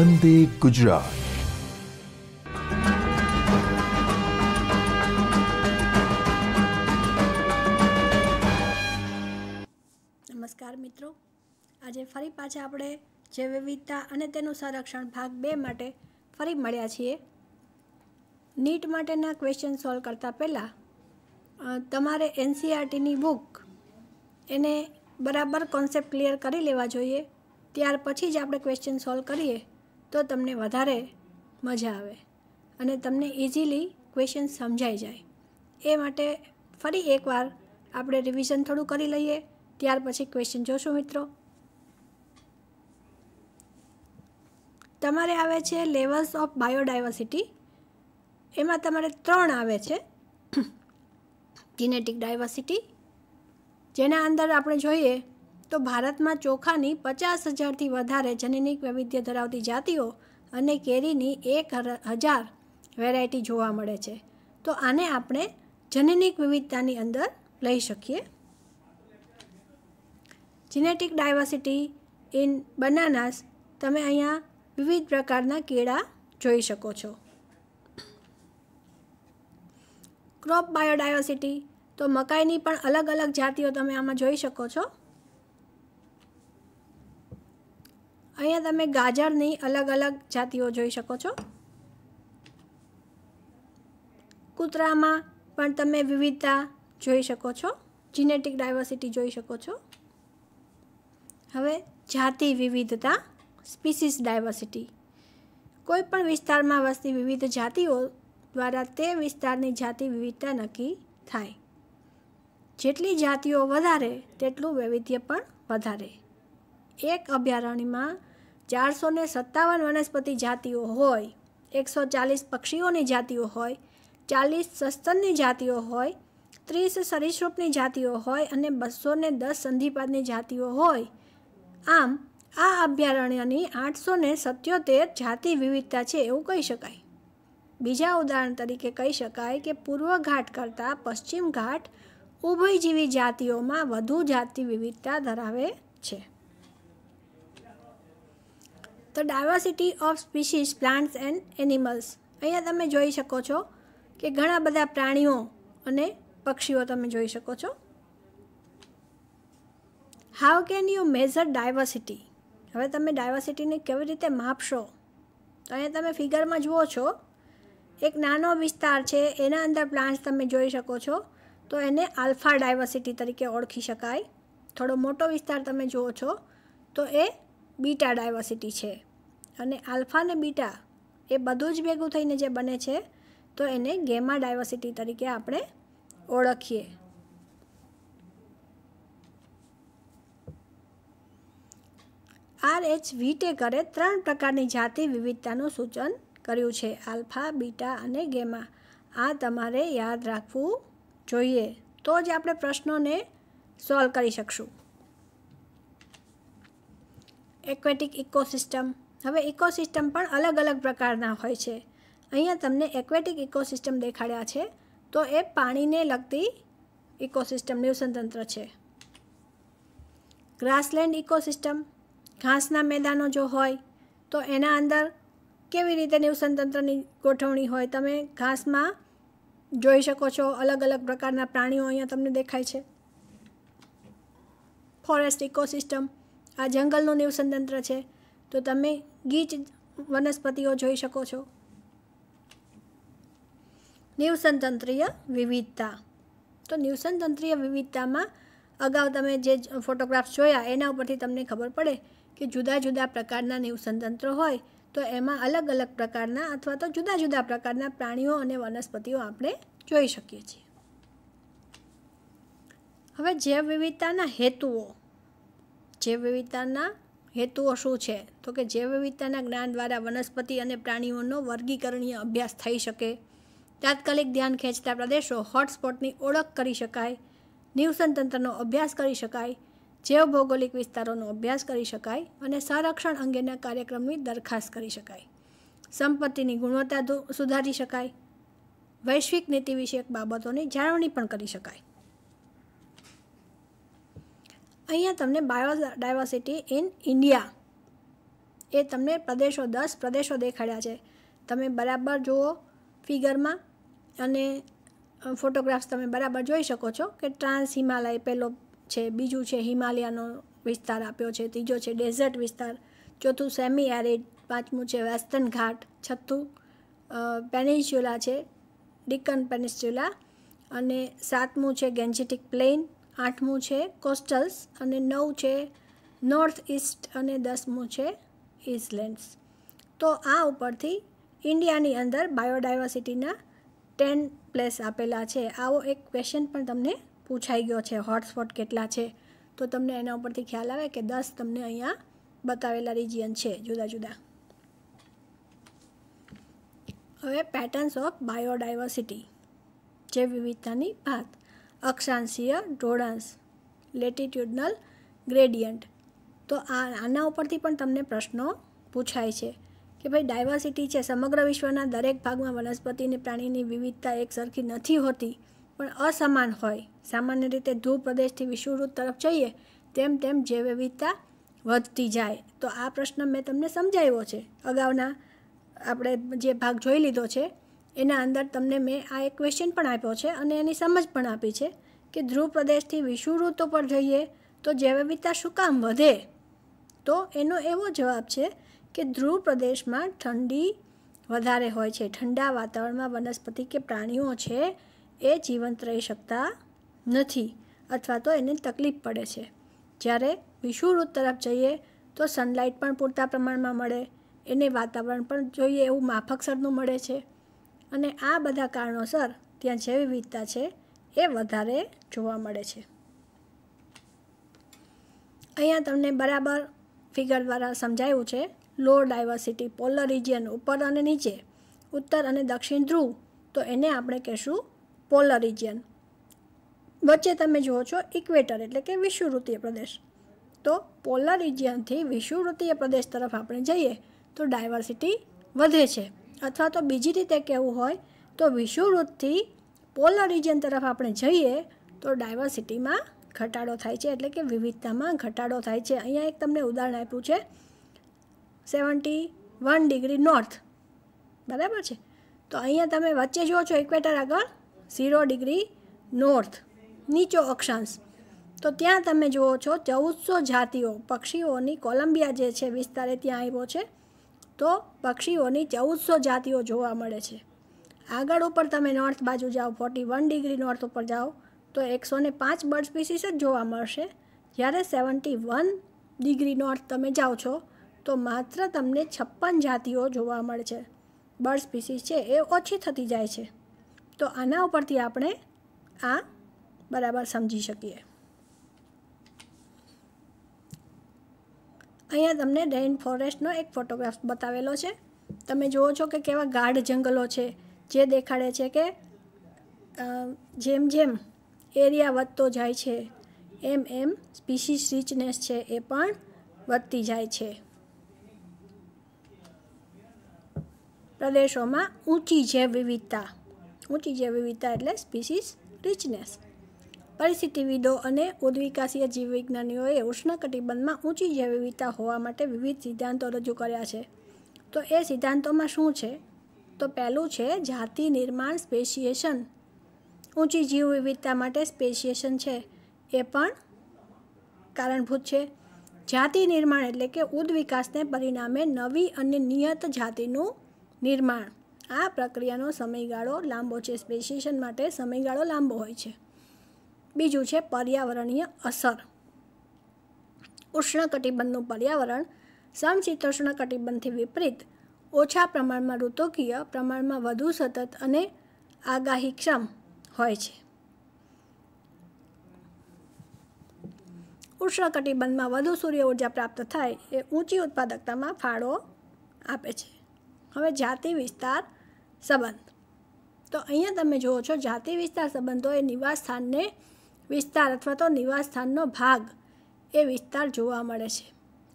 વંદે ગુજરાત નમસ્કાર મિત્રો આજે ફરી પાછા આપણે જે વિવિધતા અને તેનું સંરક્ષણ ભાગ બે માટે ફરી મળ્યા છીએ નીટ માટેના ક્વેશ્ચન સોલ્વ કરતાં પહેલાં તમારે એનસીઆરટીની e બુક એને બરાબર કોન્સેપ્ટ ક્લિયર કરી લેવા જોઈએ ત્યાર પછી જ આપણે ક્વેશ્ચન સોલ્વ કરીએ તો તમને વધારે મજા આવે અને તમને ઇઝીલી ક્વેશ્ચન સમજાઈ જાય એ માટે ફરી એકવાર આપણે રિવિઝન થોડું કરી લઈએ ત્યાર પછી ક્વેશ્ચન જોશું મિત્રો તમારે આવે છે લેવલ્સ ઓફ બાયોડાયવર્સિટી એમાં તમારે ત્રણ આવે છે જીનેટિક ડાયવર્સિટી જેના અંદર આપણે જોઈએ તો ભારતમાં ચોખાની પચાસ હજારથી વધારે જનનિક વૈવિધ્ય ધરાવતી જાતિઓ અને કેરીની એક હજાર વેરાયટી જોવા મળે છે તો આને આપણે જનનિક વિવિધતાની અંદર લઈ શકીએ જીનેટિક ડાયવર્સિટી ઇન બનાનાસ તમે અહીંયા વિવિધ પ્રકારના કેળા જોઈ શકો છો ક્રોપ બાયોડાયવર્સિટી તો મકાઈની પણ અલગ અલગ જાતિઓ તમે આમાં જોઈ શકો છો અહીંયા તમે ગાજરની અલગ અલગ જાતિઓ જોઈ શકો છો કૂતરામાં પણ તમે વિવિધતા જોઈ શકો છો જીનેટિક ડાયવર્સિટી જોઈ શકો છો હવે જાતિ વિવિધતા સ્પીસીસ ડાયવર્સિટી કોઈ પણ વિસ્તારમાં વસતી વિવિધ જાતિઓ દ્વારા તે વિસ્તારની જાતિ વિવિધતા નક્કી થાય જેટલી જાતિઓ વધારે તેટલું વૈવિધ્ય પણ વધારે એક અભયારણ્યમાં ચારસો ને સત્તાવન વનસ્પતિ જાતિઓ હોય એકસો ચાલીસ પક્ષીઓની જાતિઓ હોય ચાલીસ સસ્તનની જાતિઓ હોય ત્રીસ સરીસૃપની જાતિઓ હોય અને બસો ને દસ સંધિપાદની જાતિઓ હોય આમ આ અભયારણ્યની આઠસો ને સત્યોતેર જાતિ વિવિધતા છે એવું કહી શકાય બીજા ઉદાહરણ તરીકે કહી શકાય કે પૂર્વ ઘાટ કરતાં પશ્ચિમ ઘાટ ઉભયજીવી જાતિઓમાં વધુ જાતિ વિવિધતા ધરાવે છે તો diversity of species plants and animals અહીંયા તમે જોઈ શકો છો કે ઘણા બધા પ્રાણીઓ અને પક્ષીઓ તમે જોઈ શકો છો how can you measure diversity હવે તમે ડાયવર્સિટીને કેવી રીતે માપશો તો અહીંયા તમે ફિગરમાં જુઓ છો એક નાનો વિસ્તાર છે એના અંદર પ્લાન્ટ્સ તમે જોઈ શકો છો તો એને આલ્ફા ડાયવર્સિટી તરીકે ઓળખી શકાય થોડો મોટો વિસ્તાર તમે જુઓ છો તો એ બીટા ડાયવર્સિટી છે અને આલ્ફા અને બીટા એ બધું જ ભેગું થઈને જે બને છે તો એને ગેમા ડાયવર્સિટી તરીકે આપણે ઓળખીએ આર એચ વીટે ત્રણ પ્રકારની જાતિ વિવિધતાનું સૂચન કર્યું છે આલ્ફા બીટા અને ગેમા આ તમારે યાદ રાખવું જોઈએ તો જ આપણે પ્રશ્નોને સોલ્વ કરી શકશું એક્વેટિક ઇકોસિસ્ટમ હવે ઇકોસિસ્ટમ પણ અલગ અલગ પ્રકારના હોય છે અહીંયા તમને એક્વેટિક ઇકોસિસ્ટમ દેખાડ્યા છે તો એ પાણીને લગતી ઇકોસિસ્ટમ નિવસનતંત્ર છે ગ્રાસલેન્ડ ઇકોસિસ્ટમ ઘાસના મેદાનો જો હોય તો એના અંદર કેવી રીતે નિવસનતંત્રની ગોઠવણી હોય તમે ઘાસમાં જોઈ શકો છો અલગ અલગ પ્રકારના પ્રાણીઓ અહીંયા તમને દેખાય છે ફોરેસ્ટ ઇકોસિસ્ટમ આ જંગલનું નિવસનતંત્ર છે તો તમે ગીચ વનસ્પતિઓ જોઈ શકો છો નિવસનતંત્રીય વિવિધતા તો નિવસનતંત્રીય વિવિધતામાં અગાઉ તમે જે ફોટોગ્રાફ્સ જોયા એના ઉપરથી તમને ખબર પડે કે જુદા જુદા પ્રકારના નિવસનતંત્ર હોય તો એમાં અલગ અલગ પ્રકારના અથવા તો જુદા જુદા પ્રકારના પ્રાણીઓ અને વનસ્પતિઓ આપણે જોઈ શકીએ છીએ હવે જૈવ વિવિધતાના હેતુઓ જૈવ વિવિધતાના હેતુઓ શું છે તો કે જૈવ વિવિધતાના જ્ઞાન દ્વારા વનસ્પતિ અને પ્રાણીઓનો વર્ગીકરણીય અભ્યાસ થઈ શકે તાત્કાલિક ધ્યાન ખેંચતા પ્રદેશો હોટસ્પોટની ઓળખ કરી શકાય નિવસન તંત્રનો અભ્યાસ કરી શકાય જૈવ ભૌગોલિક વિસ્તારોનો અભ્યાસ કરી શકાય અને સંરક્ષણ અંગેના કાર્યક્રમની દરખાસ્ત કરી શકાય સંપત્તિની ગુણવત્તા સુધારી શકાય વૈશ્વિક નીતિ વિષયક બાબતોની જાળવણી પણ કરી શકાય અહીંયા તમને બાયો ડાયવર્સિટી ઇન ઇન્ડિયા એ તમને પ્રદેશો દસ પ્રદેશો દેખાડ્યા છે તમે બરાબર જુઓ ફિગરમાં અને ફોટોગ્રાફ્સ તમે બરાબર જોઈ શકો છો કે ટ્રાન્સ હિમાલય પહેલો છે બીજું છે હિમાલયાનો વિસ્તાર આપ્યો છે ત્રીજો છે ડેઝર્ટ વિસ્તાર ચોથું સેમી એરિડ પાંચમું છે વેસ્ટર્ન ઘાટ છઠ્ઠું પેનિન્સ્યુલા છે ડિકન પેનિન્સ્યુલા અને સાતમું છે ગેન્જેટિક પ્લેન આઠમું છે કોસ્ટલ્સ અને નવ છે નોર્થ ઇસ્ટ અને દસમું છે ઇસ્ટલેન્ડ્સ તો આ ઉપરથી ઇન્ડિયાની અંદર બાયોડાયવર્સિટીના ટેન પ્લેસ આપેલા છે આવો એક ક્વેશ્ચન પણ તમને પૂછાઈ ગયો છે હોટસ્પોટ કેટલા છે તો તમને એના ઉપરથી ખ્યાલ આવે કે દસ તમને અહીંયા બતાવેલા રિજિયન છે જુદા જુદા હવે પેટર્ન્સ ઓફ બાયોડાયવર્સિટી જે વિવિધતાની ભાત અક્ષાંશીય ઢોળાંસ લેટિટ્યુડનલ ગ્રેડિયન્ટ તો આ આના ઉપરથી પણ તમને પ્રશ્નો પૂછાય છે કે ભાઈ ડાયવર્સિટી છે સમગ્ર વિશ્વના દરેક ભાગમાં વનસ્પતિ અને પ્રાણીની વિવિધતા એક સરખી નથી હોતી પણ અસમાન હોય સામાન્ય રીતે ધ્રુવ પ્રદેશથી વિષુવૃત તરફ જઈએ તેમ તેમ જે વિવિધતા વધતી જાય તો આ પ્રશ્ન મેં તમને સમજાવ્યો છે અગાઉના આપણે જે ભાગ જોઈ લીધો છે એના અંદર તમને મેં આ એક ક્વેશ્ચન પણ આપ્યો છે અને એની સમજ પણ આપી છે કે ધ્રુવ પ્રદેશથી વિષુ વિષુવૃત્તો પર જઈએ તો જૈવવિધતા શું કામ વધે તો એનો એવો જવાબ છે કે ધ્રુવ પ્રદેશમાં ઠંડી વધારે હોય છે ઠંડા વાતાવરણમાં વનસ્પતિ કે પ્રાણીઓ છે એ જીવંત રહી શકતા નથી અથવા તો એને તકલીફ પડે છે જ્યારે વિષુ વિષુવૃત્ત તરફ જઈએ તો સનલાઇટ પણ પૂરતા પ્રમાણમાં મળે એને વાતાવરણ પણ જોઈએ એવું માફકસરનું મળે છે અને આ બધા કારણોસર ત્યાં જે વિવિધતા છે એ વધારે જોવા મળે છે અહીંયા તમને બરાબર ફિગર દ્વારા સમજાયું છે લો ડાયવર્સિટી પોલર રિજિયન ઉપર અને નીચે ઉત્તર અને દક્ષિણ ધ્રુવ તો એને આપણે કહેશું પોલર રિજિયન વચ્ચે તમે જુઓ છો ઇક્વેટર એટલે કે વિષુવૃત્તીય પ્રદેશ તો પોલર રિજિયનથી વિષુવૃત્તીય પ્રદેશ તરફ આપણે જઈએ તો ડાયવર્સિટી વધે છે અથવા તો બીજી રીતે કહેવું હોય તો વિષુવૃત્તથી પોલર રિજન તરફ આપણે જઈએ તો ડાયવર્સિટીમાં ઘટાડો થાય છે એટલે કે વિવિધતામાં ઘટાડો થાય છે અહીંયા એક તમને ઉદાહરણ આપ્યું છે સેવન્ટી વન ડિગ્રી નોર્થ બરાબર છે તો અહીંયા તમે વચ્ચે જુઓ છો ઇક્વેટર આગળ ઝીરો ડિગ્રી નોર્થ નીચો અક્ષાંશ તો ત્યાં તમે જુઓ છો ચૌદસો જાતિઓ પક્ષીઓની કોલંબિયા જે છે વિસ્તારે ત્યાં આવ્યો છે તો પક્ષીઓની ચૌદસો જાતિઓ જોવા મળે છે આગળ ઉપર તમે નોર્થ બાજુ જાઓ ફોર્ટી વન ડિગ્રી નોર્થ ઉપર જાઓ તો એકસો ને પાંચ બર્ડ સ્પીસીસ જ જોવા મળશે જ્યારે સેવન્ટી વન ડિગ્રી નોર્થ તમે જાઓ છો તો માત્ર તમને છપ્પન જાતિઓ જોવા મળે છે બર્ડ સ્પીસીસ છે એ ઓછી થતી જાય છે તો આના ઉપરથી આપણે આ બરાબર સમજી શકીએ અહીંયા તમને રેઇન ફોરેસ્ટનો એક ફોટોગ્રાફ બતાવેલો છે તમે જુઓ છો કે કેવા ગાઢ જંગલો છે જે દેખાડે છે કે જેમ જેમ એરિયા વધતો જાય છે એમ એમ સ્પીસીસ રિચનેસ છે એ પણ વધતી જાય છે પ્રદેશોમાં ઊંચી જૈવ વિવિધતા ઊંચી જૈવ વિવિધતા એટલે સ્પીસીસ રિચનેસ પરિસ્થિતિવિદો અને ઉદ્વિકાસીય જીવવિજ્ઞાનીઓએ ઉષ્ણકટિબંધમાં ઊંચી જૈવવિધતા હોવા માટે વિવિધ સિદ્ધાંતો રજૂ કર્યા છે તો એ સિદ્ધાંતોમાં શું છે તો પહેલું છે જાતિ નિર્માણ સ્પેશિએશન ઊંચી જીવવિવિધતા માટે સ્પેશિએશન છે એ પણ કારણભૂત છે જાતિ નિર્માણ એટલે કે ઉદ્વિકાસને પરિણામે નવી અને નિયત જાતિનું નિર્માણ આ પ્રક્રિયાનો સમયગાળો લાંબો છે સ્પેશિએશન માટે સમયગાળો લાંબો હોય છે બીજું છે પર્યાવરણીય અસર ઉષ્ણકટિબંધનું પર્યાવરણ સમશીતોષ્ણ કટિબંધથી વિપરીત ઓછા પ્રમાણમાં ઋતુકીય પ્રમાણમાં વધુ સતત અને આગાહીક્ષમ હોય છે ઉષ્ણકટિબંધમાં વધુ સૂર્ય ઉર્જા પ્રાપ્ત થાય એ ઊંચી ઉત્પાદકતામાં ફાળો આપે છે હવે જાતિ વિસ્તાર સંબંધ તો અહીંયા તમે જુઓ છો જાતિ વિસ્તાર સંબંધો એ નિવાસ સ્થાનને વિસ્તાર અથવા તો નિવાસસ્થાનનો ભાગ એ વિસ્તાર જોવા મળે છે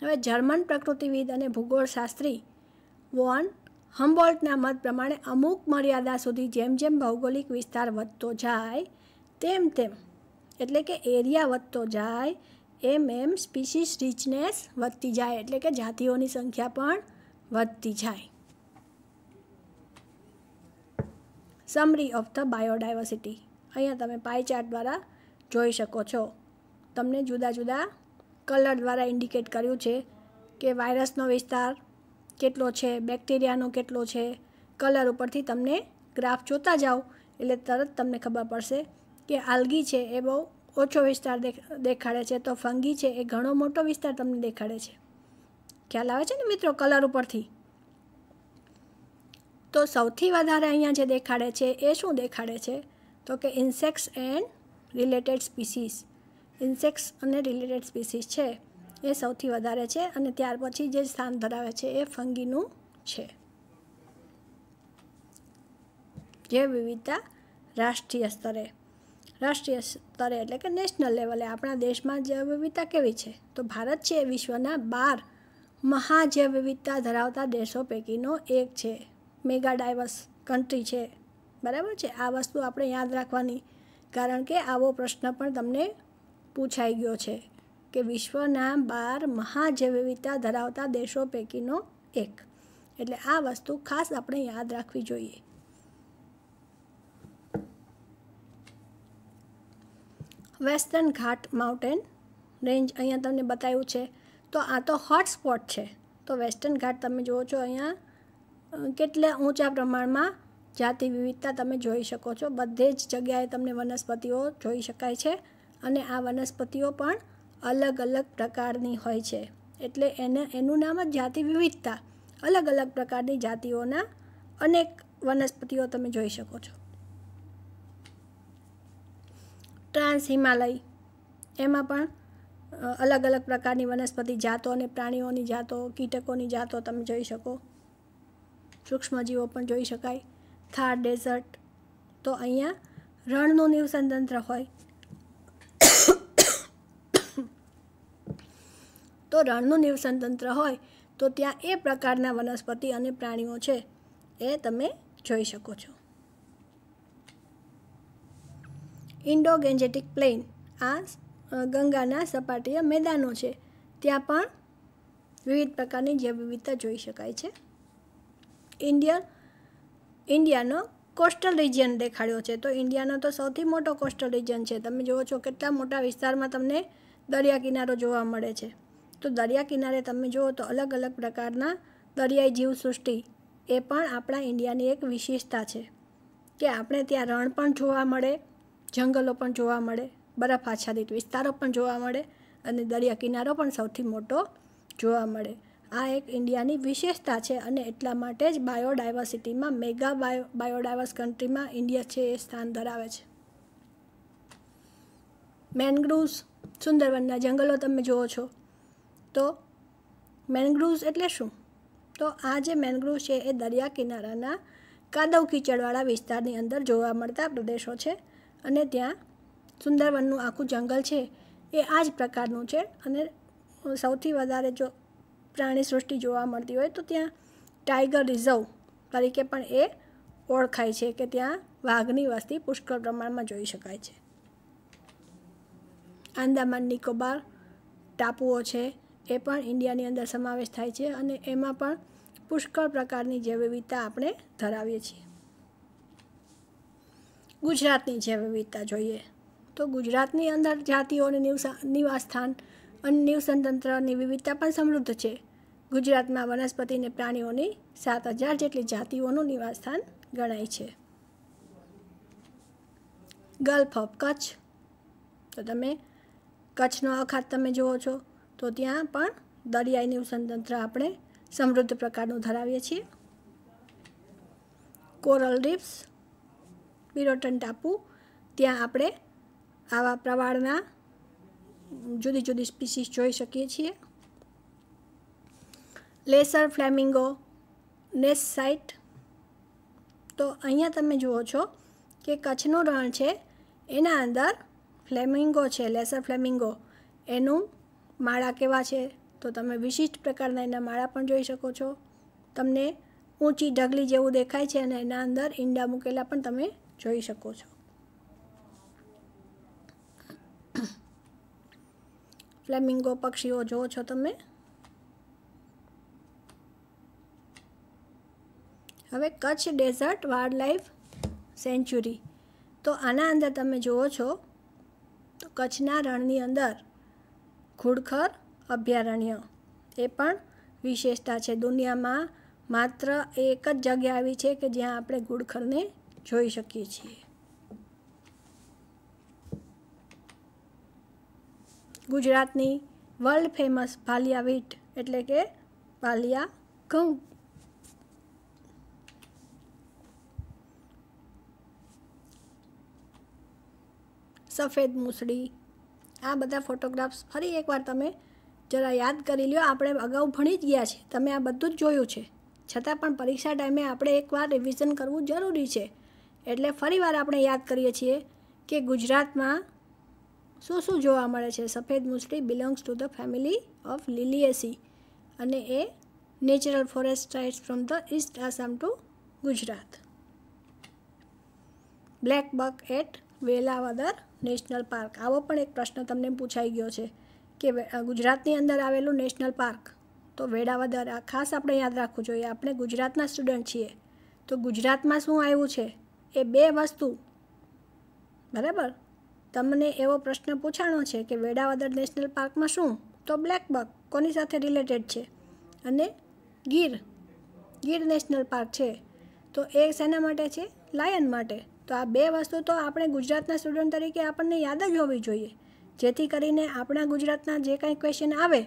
હવે જર્મન પ્રકૃતિવિદ અને ભૂગોળશાસ્ત્રી વોન હમ્બોલ્ટના મત પ્રમાણે અમુક મર્યાદા સુધી જેમ જેમ ભૌગોલિક વિસ્તાર વધતો જાય તેમ તેમ એટલે કે એરિયા વધતો જાય એમ એમ સ્પીસીસ રિચનેસ વધતી જાય એટલે કે જાતિઓની સંખ્યા પણ વધતી જાય સમરી ઓફ ધ બાયોડાયવર્સિટી અહીંયા તમે પાઈ ચાર્ટ દ્વારા જોઈ શકો છો તમને જુદા જુદા કલર દ્વારા ઇન્ડિકેટ કર્યું છે કે વાયરસનો વિસ્તાર કેટલો છે બેક્ટેરિયાનો કેટલો છે કલર ઉપરથી તમને ગ્રાફ જોતા જાઓ એટલે તરત તમને ખબર પડશે કે આલ્ગી છે એ બહુ ઓછો વિસ્તાર દેખાડે છે તો ફંગી છે એ ઘણો મોટો વિસ્તાર તમને દેખાડે છે ખ્યાલ આવે છે ને મિત્રો કલર ઉપરથી તો સૌથી વધારે અહીંયા જે દેખાડે છે એ શું દેખાડે છે તો કે insects and related species insects અને રિલેટેડ સ્પીસીસ છે એ સૌથી વધારે છે અને ત્યાર પછી જે સ્થાન ધરાવે છે એ ફંગીનું છે જે વિવિધતા રાષ્ટ્રીય સ્તરે રાષ્ટ્રીય સ્તરે એટલે કે નેશનલ લેવલે આપણા દેશમાં જૈવ વિવિધતા કેવી છે તો ભારત છે વિશ્વના બાર મહાજૈવ વિવિધતા ધરાવતા દેશો પૈકીનો એક છે મેગા ડાયવર્સ કન્ટ્રી છે બરાબર છે આ વસ્તુ આપણે યાદ રાખવાની કારણ કે આવો પ્રશ્ન પણ તમને પૂછાઈ ગયો છે કે વિશ્વના બાર મહાજૈવિધતા ધરાવતા દેશો પૈકીનો એક એટલે આ વસ્તુ ખાસ આપણે યાદ રાખવી જોઈએ વેસ્ટર્ન ઘાટ માઉન્ટેન રેન્જ અહીંયા તમને બતાવ્યું છે તો આ તો હોટસ્પોટ છે તો વેસ્ટર્ન ઘાટ તમે જુઓ છો અહીંયા કેટલા ઊંચા પ્રમાણમાં જાતિ વિવિધતા તમે જોઈ શકો છો બધે જ જગ્યાએ તમને વનસ્પતિઓ જોઈ શકાય છે અને આ વનસ્પતિઓ પણ અલગ અલગ પ્રકારની હોય છે એટલે એને એનું નામ જ જાતિ વિવિધતા અલગ અલગ પ્રકારની જાતિઓના અનેક વનસ્પતિઓ તમે જોઈ શકો છો ટ્રાન્સ હિમાલય એમાં પણ અલગ અલગ પ્રકારની વનસ્પતિ જાતો અને પ્રાણીઓની જાતો કીટકોની જાતો તમે જોઈ શકો સૂક્ષ્મજીવો પણ જોઈ શકાય થાર ડેઝર્ટ તો અહીંયા રણનું નિવસન તંત્ર હોય તો રણનું નિવસન તંત્ર હોય તો ત્યાં એ પ્રકારના વનસ્પતિ અને પ્રાણીઓ છે એ તમે જોઈ શકો છો ઇન્ડો ગેન્જેટિક પ્લેન આ ગંગાના સપાટીય મેદાનો છે ત્યાં પણ વિવિધ પ્રકારની જૈવ વિવિધતા જોઈ શકાય છે ઇન્ડિયન ઇન્ડિયાનો કોસ્ટલ રિજિયન દેખાડ્યો છે તો ઇન્ડિયાનો તો સૌથી મોટો કોસ્ટલ રિજિયન છે તમે જુઓ છો કેટલા મોટા વિસ્તારમાં તમને દરિયા કિનારો જોવા મળે છે તો દરિયા કિનારે તમે જુઓ તો અલગ અલગ પ્રકારના દરિયાઈ જીવસૃષ્ટિ એ પણ આપણા ઇન્ડિયાની એક વિશેષતા છે કે આપણે ત્યાં રણ પણ જોવા મળે જંગલો પણ જોવા મળે બરફ આચ્છાદિત વિસ્તારો પણ જોવા મળે અને દરિયા કિનારો પણ સૌથી મોટો જોવા મળે આ એક ઇન્ડિયાની વિશેષતા છે અને એટલા માટે જ બાયોડાયવર્સિટીમાં મેગા બાયો બાયોડાયવર્સ કન્ટ્રીમાં ઇન્ડિયા છે એ સ્થાન ધરાવે છે મેનગ્રુવ્સ સુંદરવનના જંગલો તમે જુઓ છો તો મેનગ્રુવ્સ એટલે શું તો આ જે મેનગ્રુવ છે એ દરિયા કિનારાના કાદવ કીચડવાળા વિસ્તારની અંદર જોવા મળતા પ્રદેશો છે અને ત્યાં સુંદરવનનું આખું જંગલ છે એ આ જ પ્રકારનું છે અને સૌથી વધારે જો પ્રાણી સૃષ્ટિ જોવા મળતી હોય તો ત્યાં ટાઈગર રિઝર્વ તરીકે પણ એ ઓળખાય છે કે ત્યાં વાઘની વસ્તી પુષ્કળ પ્રમાણમાં જોઈ શકાય છે આંદામાન નિકોબાર ટાપુઓ છે એ પણ ઇન્ડિયાની અંદર સમાવેશ થાય છે અને એમાં પણ પુષ્કળ પ્રકારની જૈવ વિવિધતા આપણે ધરાવીએ છીએ ગુજરાતની જૈવ વિવિધતા જોઈએ તો ગુજરાતની અંદર જાતિઓને નિવાસ સ્થાન અને નિવસનતંત્રની વિવિધતા પણ સમૃદ્ધ છે ગુજરાતમાં વનસ્પતિ અને પ્રાણીઓની સાત હજાર જેટલી જાતિઓનું નિવાસસ્થાન ગણાય છે ગલ્ફ ઓફ કચ્છ તો તમે કચ્છનો અખાત તમે જુઓ છો તો ત્યાં પણ દરિયાઈનું સ્વતંત્ર આપણે સમૃદ્ધ પ્રકારનું ધરાવીએ છીએ કોરલ રીફ્સ પિરોટન ટાપુ ત્યાં આપણે આવા પ્રવાળના જુદી જુદી સ્પીસીસ જોઈ શકીએ છીએ લેસર ફ્લેમિંગો નેસાઇટ તો અહીંયા તમે જુઓ છો કે કચ્છનું રણ છે એના અંદર ફ્લેમિંગો છે લેસર ફ્લેમિંગો એનું માળા કેવા છે તો તમે વિશિષ્ટ પ્રકારના એના માળા પણ જોઈ શકો છો તમને ઊંચી ઢગલી જેવું દેખાય છે અને એના અંદર ઈંડા મૂકેલા પણ તમે જોઈ શકો છો ફ્લેમિંગો પક્ષીઓ જુઓ છો તમે હવે કચ્છ ડેઝર્ટ વાઇલ્ડલાઇફ સેન્ચુરી તો આના અંદર તમે જુઓ છો તો કચ્છના રણની અંદર ઘુડખર અભયારણ્ય એ પણ વિશેષતા છે દુનિયામાં માત્ર એક જ જગ્યા આવી છે કે જ્યાં આપણે ઘુડખરને જોઈ શકીએ છીએ ગુજરાતની વર્લ્ડ ફેમસ ભાલિયા વીટ એટલે કે પાલિયા ઘઉં સફેદ મૂસળી આ બધા ફોટોગ્રાફ્સ ફરી એકવાર તમે જરા યાદ કરી લ્યો આપણે અગાઉ ભણી જ ગયા છે તમે આ બધું જ જોયું છે છતાં પણ પરીક્ષા ટાઈમે આપણે એકવાર રિવિઝન કરવું જરૂરી છે એટલે ફરીવાર આપણે યાદ કરીએ છીએ કે ગુજરાતમાં શું શું જોવા મળે છે safed musli belongs to the family of Liliaceae અને a natural forest sites from the east Assam to Gujarat blackbuck at Velavadar national park આવો પણ એક પ્રશ્ન તમને પૂછાઈ ગયો છે કે ગુજરાતની અંદર આવેલું નેશનલ પાર્ક તો વેડાવદર આ ખાસ આપણે યાદ રાખવું જોઈએ આપણે ગુજરાતના સ્ટુડન્ટ છીએ તો ગુજરાતમાં શું આવ્યું છે એ બે વસ્તુ બરાબર તમને એવો પ્રશ્ન પૂછાણો છે કે વેડાવદર નેશનલ પાર્કમાં શું તો બ્લેકબક કોની સાથે રિલેટેડ છે અને ગીર ગીર નેશનલ પાર્ક છે તો એ શેના માટે છે લાયન માટે તો આ બે વસ્તુ તો આપણે ગુજરાતના સ્ટુડન્ટ તરીકે આપણને યાદ જ હોવી જોઈએ જેથી કરીને આપણા ગુજરાતના જે કાંઈ ક્વેશ્ચન આવે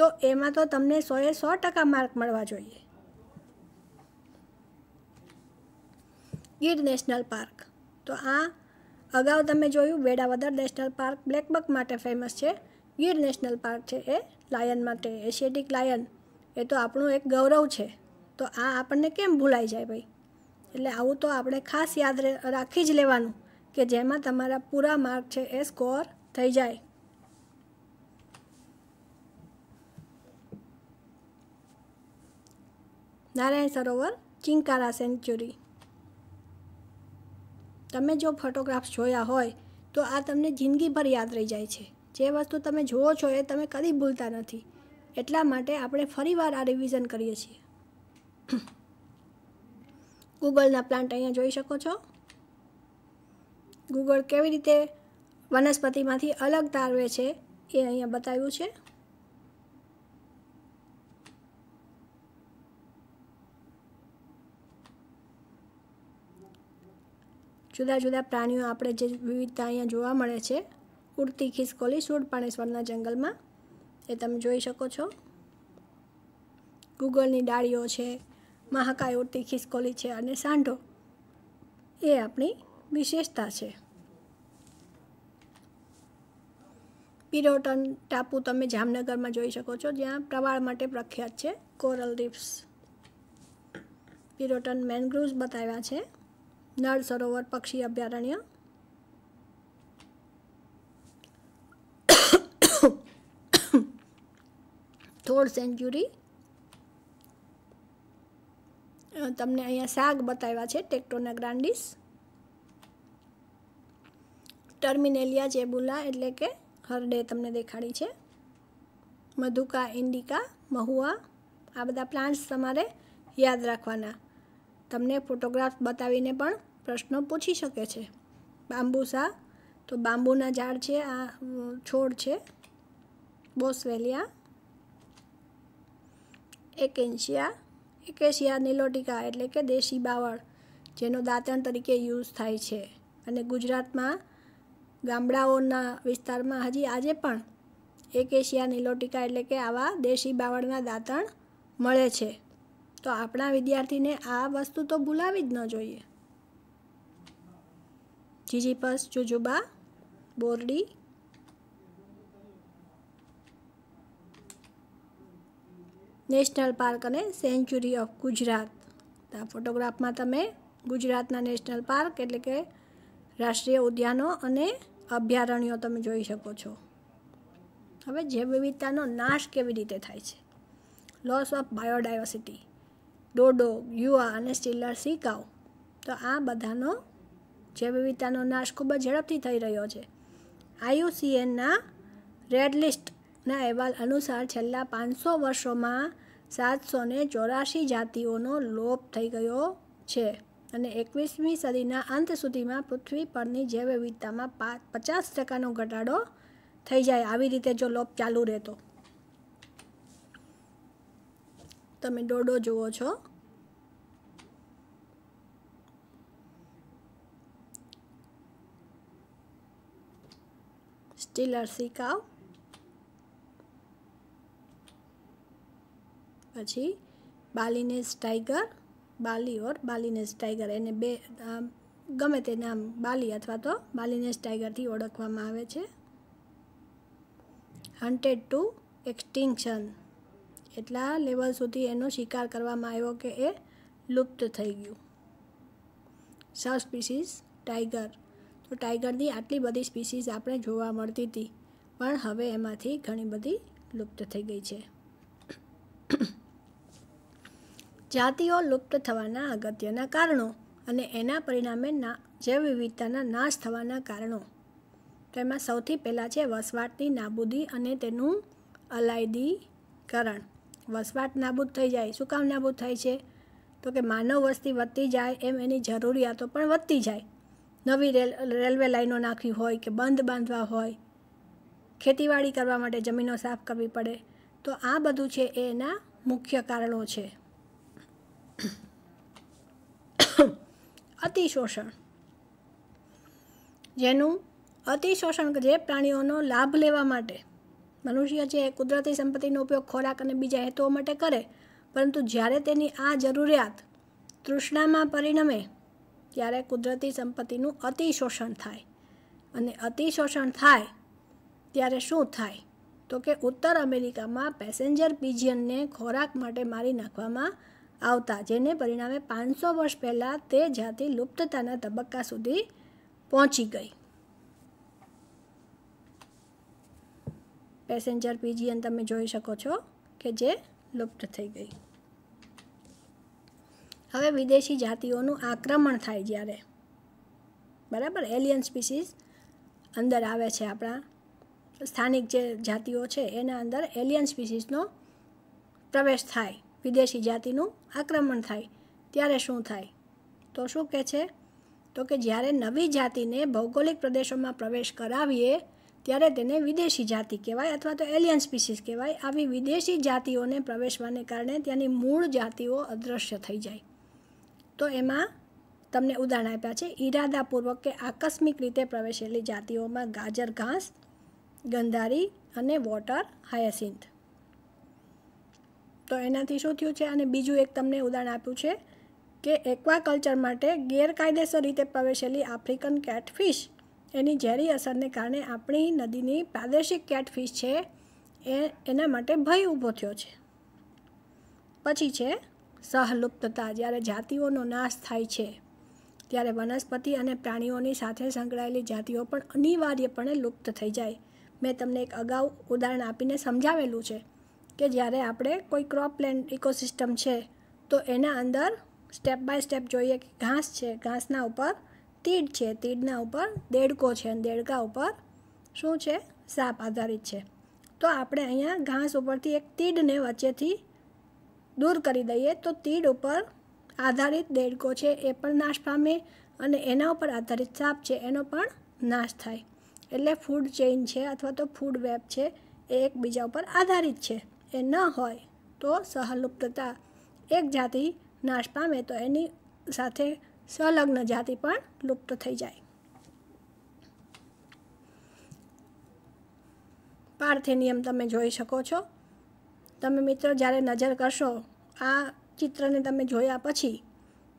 તો એમાં તો તમને સોએ સો ટકા માર્ક મળવા જોઈએ ગીર નેશનલ પાર્ક તો આ અગાઉ તમે જોયું વેડાવદર નેશનલ પાર્ક બ્લેકબક માટે ફેમસ છે ગીર નેશનલ પાર્ક છે એ લાયન માટે એશિયાટિક લાયન એ તો આપણું એક ગૌરવ છે તો આ આપણને કેમ ભૂલાઈ જાય ભાઈ એટલે આવું તો આપણે ખાસ યાદ રાખી જ લેવાનું કે જેમાં તમારા પૂરા માર્ક છે એ સ્કોર થઈ જાય નારાયણ સરોવર ચિંકારા સેન્ચ્યુરી તમે જો ફોટોગ્રાફ્સ જોયા હોય તો આ તમને જિંદગીભર યાદ રહી જાય છે જે વસ્તુ તમે જુઓ છો એ તમે કદી ભૂલતા નથી એટલા માટે આપણે ફરીવાર આ રિવિઝન કરીએ છીએ ગૂગલના પ્લાન્ટ અહીંયા જોઈ શકો છો ગૂગળ કેવી રીતે વનસ્પતિમાંથી અલગ તારવે છે એ અહીંયા બતાવ્યું છે જુદા જુદા પ્રાણીઓ આપણે જે વિવિધતા અહીંયા જોવા મળે છે ઉડતી ખિસકોલી સૂડપાણેશ્વરના જંગલમાં એ તમે જોઈ શકો છો ગૂગલની ડાળીઓ છે મહાકાયોટી ખિસકોલી છે અને સાંઢો એ આપણી વિશેષતા છે પિરોટન ટાપુ તમે જામનગરમાં જોઈ શકો છો જ્યાં પ્રવાળ માટે પ્રખ્યાત છે કોરલ રીફ્સ પિરોટન મેનગ્રુવ્સ બતાવ્યા છે નળ સરોવર પક્ષી અભયારણ્ય થોડ સેન્ચ્યુરી તમને અહીંયા શાક બતાવ્યા છે ટેક્ટોના ગ્રાન્ડિસ ટર્મિનેલિયા ચેબુલા એટલે કે હરડે તમને દેખાડી છે મધુકા ઇન્ડિકા મહુઆ આ બધા પ્લાન્ટ્સ તમારે યાદ રાખવાના તમને ફોટોગ્રાફ બતાવીને પણ પ્રશ્નો પૂછી શકે છે બાંબુસા તો બાંબુના ઝાડ છે આ છોડ છે બોસવેલિયા એકેન્શિયા એકેશિયા નિલોટિકા એટલે કે દેશી બાવળ જેનો દાંતણ તરીકે યુઝ થાય છે અને ગુજરાતમાં ગામડાઓના વિસ્તારમાં હજી આજે પણ એકેશિયા નિલોટિકા એટલે કે આવા દેશી બાવળના દાંતણ મળે છે તો આપણા વિદ્યાર્થીને આ વસ્તુ તો ભૂલાવી જ ન જોઈએ જીજીપસ જુજુબા બોરડી નેશનલ પાર્ક અને સેન્ચુરી ઓફ ગુજરાત આ ફોટોગ્રાફમાં તમે ગુજરાતના નેશનલ પાર્ક એટલે કે રાષ્ટ્રીય ઉદ્યાનો અને અભયારણ્યો તમે જોઈ શકો છો હવે જૈવ વિવિધતાનો નાશ કેવી રીતે થાય છે લોસ ઓફ બાયોડાયોસિટી ડોડો યુવા અને સ્ટીલર સિકાઉ તો આ બધાનો જૈવ વિવિધતાનો નાશ ખૂબ જ ઝડપથી થઈ રહ્યો છે આયુસીએનના રેડ લિસ્ટના અહેવાલ અનુસાર છેલ્લા પાંચસો વર્ષોમાં સાતસો ને ચોરાશી જાતિઓનો લોપ થઈ ગયો છે અને એકવીસમી સદીના અંત સુધીમાં પૃથ્વી પરની જૈવ વિવિધતામાં પચાસ ટકાનો ઘટાડો થઈ જાય આવી રીતે જો લોપ ચાલુ રહેતો તમે દોડો જુઓ છો સ્ટીલર સિકાવ પછી બાલીનેસ ટાઈગર બાલી ઓર બાલીનેસ ટાઈગર એને બે ગમે તે નામ બાલી અથવા તો બાલીનેસ ટાઈગરથી ઓળખવામાં આવે છે હન્ટેડ ટુ એક્સટિંક્શન એટલા લેવલ સુધી એનો શિકાર કરવામાં આવ્યો કે એ લુપ્ત થઈ ગયું સબ સ્પીસીસ ટાઈગર તો ટાઈગરની આટલી બધી સ્પીસીસ આપણે જોવા મળતી હતી પણ હવે એમાંથી ઘણી બધી લુપ્ત થઈ ગઈ છે જાતિઓ લુપ્ત થવાના અગત્યના કારણો અને એના પરિણામે ના જૈવ વિવિધતાના નાશ થવાના કારણો તેમાં સૌથી પહેલાં છે વસવાટની નાબૂદી અને તેનું અલાયદીકરણ વસવાટ નાબૂદ થઈ જાય શું કામ નાબૂદ થાય છે તો કે માનવ વસ્તી વધતી જાય એમ એની જરૂરિયાતો પણ વધતી જાય નવી રેલ રેલવે લાઈનો નાખવી હોય કે બંધ બાંધવા હોય ખેતીવાડી કરવા માટે જમીનો સાફ કરવી પડે તો આ બધું છે એ એના મુખ્ય કારણો છે અતિશોષણ જેનું અતિશોષણ જે પ્રાણીઓનો લાભ લેવા માટે મનુષ્ય જે કુદરતી સંપત્તિનો ઉપયોગ ખોરાક અને બીજા હેતુઓ માટે કરે પરંતુ જ્યારે તેની આ જરૂરિયાત તૃષ્ણામાં પરિણમે ત્યારે કુદરતી સંપત્તિનું અતિશોષણ થાય અને અતિશોષણ થાય ત્યારે શું થાય તો કે ઉત્તર અમેરિકામાં પેસેન્જર પિજિયનને ખોરાક માટે મારી નાખવામાં આવતા જેને પરિણામે પાંચસો વર્ષ પહેલાં તે જાતિ લુપ્તતાના તબક્કા સુધી પહોંચી ગઈ પેસેન્જર પીજીએન તમે જોઈ શકો છો કે જે લુપ્ત થઈ ગઈ હવે વિદેશી જાતિઓનું આક્રમણ થાય જ્યારે બરાબર એલિયન સ્પીસીસ અંદર આવે છે આપણા સ્થાનિક જે જાતિઓ છે એના અંદર એલિયન સ્પીસીસનો પ્રવેશ થાય વિદેશી જાતિનું આક્રમણ થાય ત્યારે શું થાય તો શું કહે છે તો કે જ્યારે નવી જાતિને ભૌગોલિક પ્રદેશોમાં પ્રવેશ કરાવીએ ત્યારે તેને વિદેશી જાતિ કહેવાય અથવા તો એલિયન સ્પીસીસ કહેવાય આવી વિદેશી જાતિઓને પ્રવેશવાને કારણે ત્યાંની મૂળ જાતિઓ અદૃશ્ય થઈ જાય તો એમાં તમને ઉદાહરણ આપ્યા છે ઈરાદાપૂર્વક કે આકસ્મિક રીતે પ્રવેશેલી જાતિઓમાં ગાજર ઘાસ ગંધારી અને વોટર હાયસિન્થ તો એનાથી શું થયું છે અને બીજું એક તમને ઉદાહરણ આપ્યું છે કે એક્વાકલ્ચર માટે ગેરકાયદેસર રીતે પ્રવેશેલી આફ્રિકન કેટફિશ એની ઝેરી અસરને કારણે આપણી નદીની પ્રાદેશિક કેટફિશ છે એ એના માટે ભય ઊભો થયો છે પછી છે સહલુપ્તતા જ્યારે જાતિઓનો નાશ થાય છે ત્યારે વનસ્પતિ અને પ્રાણીઓની સાથે સંકળાયેલી જાતિઓ પણ અનિવાર્યપણે લુપ્ત થઈ જાય મેં તમને એક અગાઉ ઉદાહરણ આપીને સમજાવેલું છે કે જ્યારે આપણે કોઈ ક્રોપ પ્લેન્ટ ઇકોસિસ્ટમ છે તો એના અંદર સ્ટેપ બાય સ્ટેપ જોઈએ કે ઘાસ છે ઘાસના ઉપર તીડ છે તીડના ઉપર દેડકો છે અને દેડકા ઉપર શું છે સાપ આધારિત છે તો આપણે અહીંયા ઘાસ ઉપરથી એક તીડને વચ્ચેથી દૂર કરી દઈએ તો તીડ ઉપર આધારિત દેડકો છે એ પણ નાશ પામે અને એના ઉપર આધારિત સાપ છે એનો પણ નાશ થાય એટલે ફૂડ ચેઇન છે અથવા તો ફૂડ વેબ છે એ એકબીજા ઉપર આધારિત છે એ ન હોય તો સહલુપ્તતા એક જાતિ નાશ પામે તો એની સાથે સંલગ્ન જાતિ પણ લુપ્ત થઈ જાય પાર્થેનિયમ તમે જોઈ શકો છો તમે મિત્રો જ્યારે નજર કરશો આ ચિત્રને તમે જોયા પછી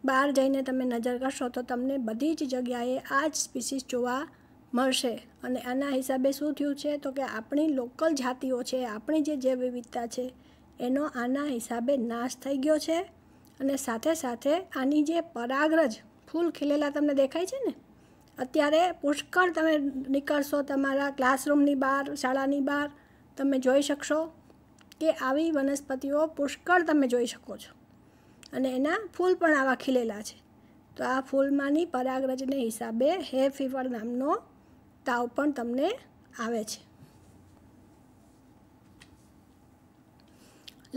બહાર જઈને તમે નજર કરશો તો તમને બધી જ જગ્યાએ આ જ સ્પીસીસ જોવા મળશે અને આના હિસાબે શું થયું છે તો કે આપણી લોકલ જાતિઓ છે આપણી જે જૈવ વિવિધતા છે એનો આના હિસાબે નાશ થઈ ગયો છે અને સાથે સાથે આની જે પરાગરજ ફૂલ ખીલેલા તમને દેખાય છે ને અત્યારે પુષ્કળ તમે નીકળશો તમારા ક્લાસરૂમની બહાર શાળાની બહાર તમે જોઈ શકશો કે આવી વનસ્પતિઓ પુષ્કળ તમે જોઈ શકો છો અને એના ફૂલ પણ આવા ખીલેલા છે તો આ ફૂલમાંની પરાગરજને હિસાબે હે ફીવર નામનો તાવ પણ તમને આવે છે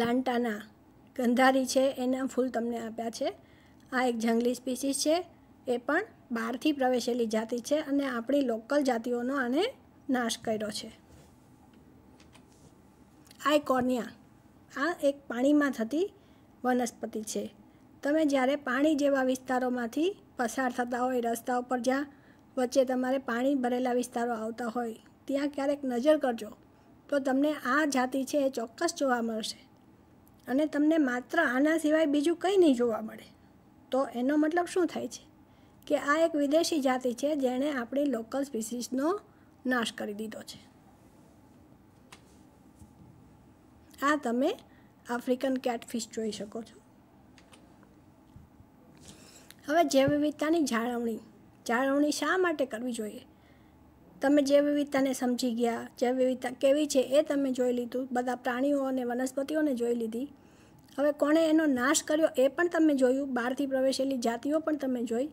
લાંટાના ગંધારી છે એના ફૂલ તમને આપ્યા છે આ એક જંગલી સ્પીસીસ છે એ પણ બહારથી પ્રવેશેલી જાતિ છે અને આપણી લોકલ જાતિઓનો આને નાશ કર્યો છે આઈકોર્નિયા આ એક પાણીમાં થતી વનસ્પતિ છે તમે જ્યારે પાણી જેવા વિસ્તારોમાંથી પસાર થતા હોય રસ્તા ઉપર જ્યાં વચ્ચે તમારે પાણી ભરેલા વિસ્તારો આવતા હોય ત્યાં ક્યારેક નજર કરજો તો તમને આ જાતિ છે એ ચોક્કસ જોવા મળશે અને તમને માત્ર આના સિવાય બીજું કંઈ નહીં જોવા મળે તો એનો મતલબ શું થાય છે કે આ એક વિદેશી જાતિ છે જેણે આપણી લોકલ સ્પીસીસનો નાશ કરી દીધો છે આ તમે આફ્રિકન કેટફિશ જોઈ શકો છો હવે જૈવ વિવિધતાની જાળવણી જાળવણી શા માટે કરવી જોઈએ તમે જે વિવિધતાને સમજી ગયા જે વિવિધતા કેવી છે એ તમે જોઈ લીધું બધા પ્રાણીઓ અને વનસ્પતિઓને જોઈ લીધી હવે કોણે એનો નાશ કર્યો એ પણ તમે જોયું બહારથી પ્રવેશેલી જાતિઓ પણ તમે જોઈ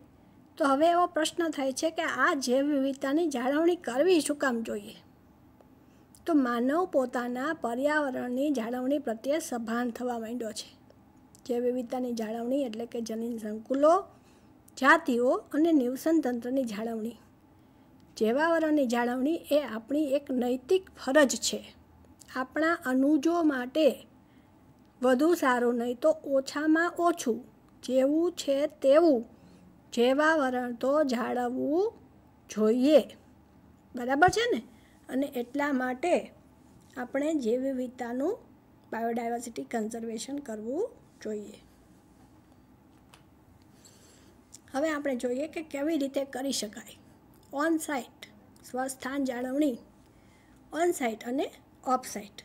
તો હવે એવો પ્રશ્ન થાય છે કે આ જૈવ વિવિધતાની જાળવણી કરવી શું કામ જોઈએ તો માનવ પોતાના પર્યાવરણની જાળવણી પ્રત્યે સભાન થવા માંડ્યો છે જૈવ વિવિધતાની જાળવણી એટલે કે જનીન સંકુલો જાતિઓ અને નિવસન તંત્રની જાળવણી જેવાવરોની જાળવણી એ આપણી એક નૈતિક ફરજ છે આપણા અનુજો માટે વધુ સારું નહીં તો ઓછામાં ઓછું જેવું છે તેવું જેવાવરણ તો જાળવવું જોઈએ બરાબર છે ને અને એટલા માટે આપણે જે વિવિધતાનું બાયોડાયવર્સિટી કન્ઝર્વેશન કરવું જોઈએ હવે આપણે જોઈએ કે કેવી રીતે કરી શકાય ઓન સાઇટ સ્વસ્થાન જાળવણી ઓન સાઇટ અને ઓફ સાઇટ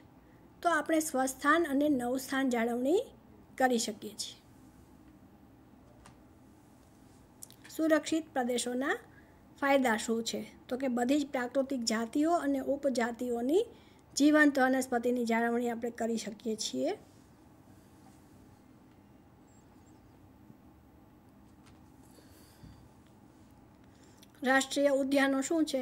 તો આપણે સ્વસ્થાન અને નવસ્થાન જાળવણી કરી શકીએ છીએ સુરક્ષિત પ્રદેશોના ફાયદા શું છે તો કે બધી જ પ્રાકૃતિક જાતિઓ અને ઉપજાતિઓની જીવંત વનસ્પતિની જાળવણી આપણે કરી શકીએ છીએ રાષ્ટ્રીય ઉદ્યાનો શું છે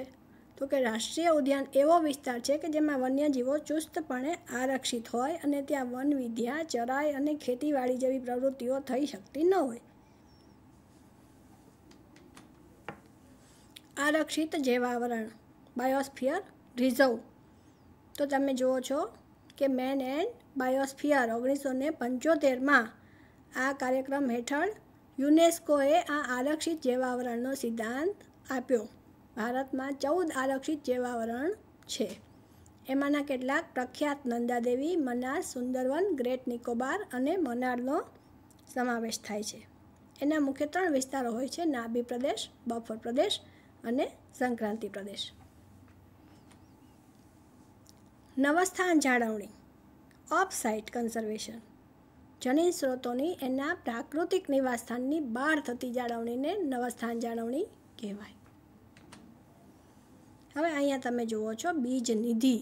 તો કે રાષ્ટ્રીય ઉદ્યાન એવો વિસ્તાર છે કે જેમાં વન્યજીવો ચુસ્તપણે આરક્ષિત હોય અને ત્યાં વનવિદ્યા વિદ્યા ચરાઈ અને ખેતીવાડી જેવી પ્રવૃત્તિઓ થઈ શકતી ન હોય આરક્ષિત જેવાવરણ બાયોસ્ફિયર રિઝર્વ તો તમે જુઓ છો કે મેન એન્ડ બાયોસ્ફિયર ઓગણીસો ને પંચોતેરમાં આ કાર્યક્રમ હેઠળ યુનેસ્કોએ આ આરક્ષિત જેવાવરણનો સિદ્ધાંત આપ્યો ભારતમાં ચૌદ આરક્ષિત જેવાવરણ છે એમાંના કેટલાક પ્રખ્યાત નંદાદેવી મનાર સુંદરવન ગ્રેટ નિકોબાર અને મનારનો સમાવેશ થાય છે એના મુખ્ય ત્રણ વિસ્તારો હોય છે નાભી પ્રદેશ બફર પ્રદેશ અને સંક્રાંતિ પ્રદેશ નવસ્થાન જાળવણી ઓફસાઇટ કન્ઝર્વેશન જનીન સ્ત્રોતોની એના પ્રાકૃતિક નિવાસસ્થાનની બહાર થતી જાળવણીને નવસ્થાન જાળવણી કહેવાય હવે અહીંયા તમે જુઓ છો બીજનિધિ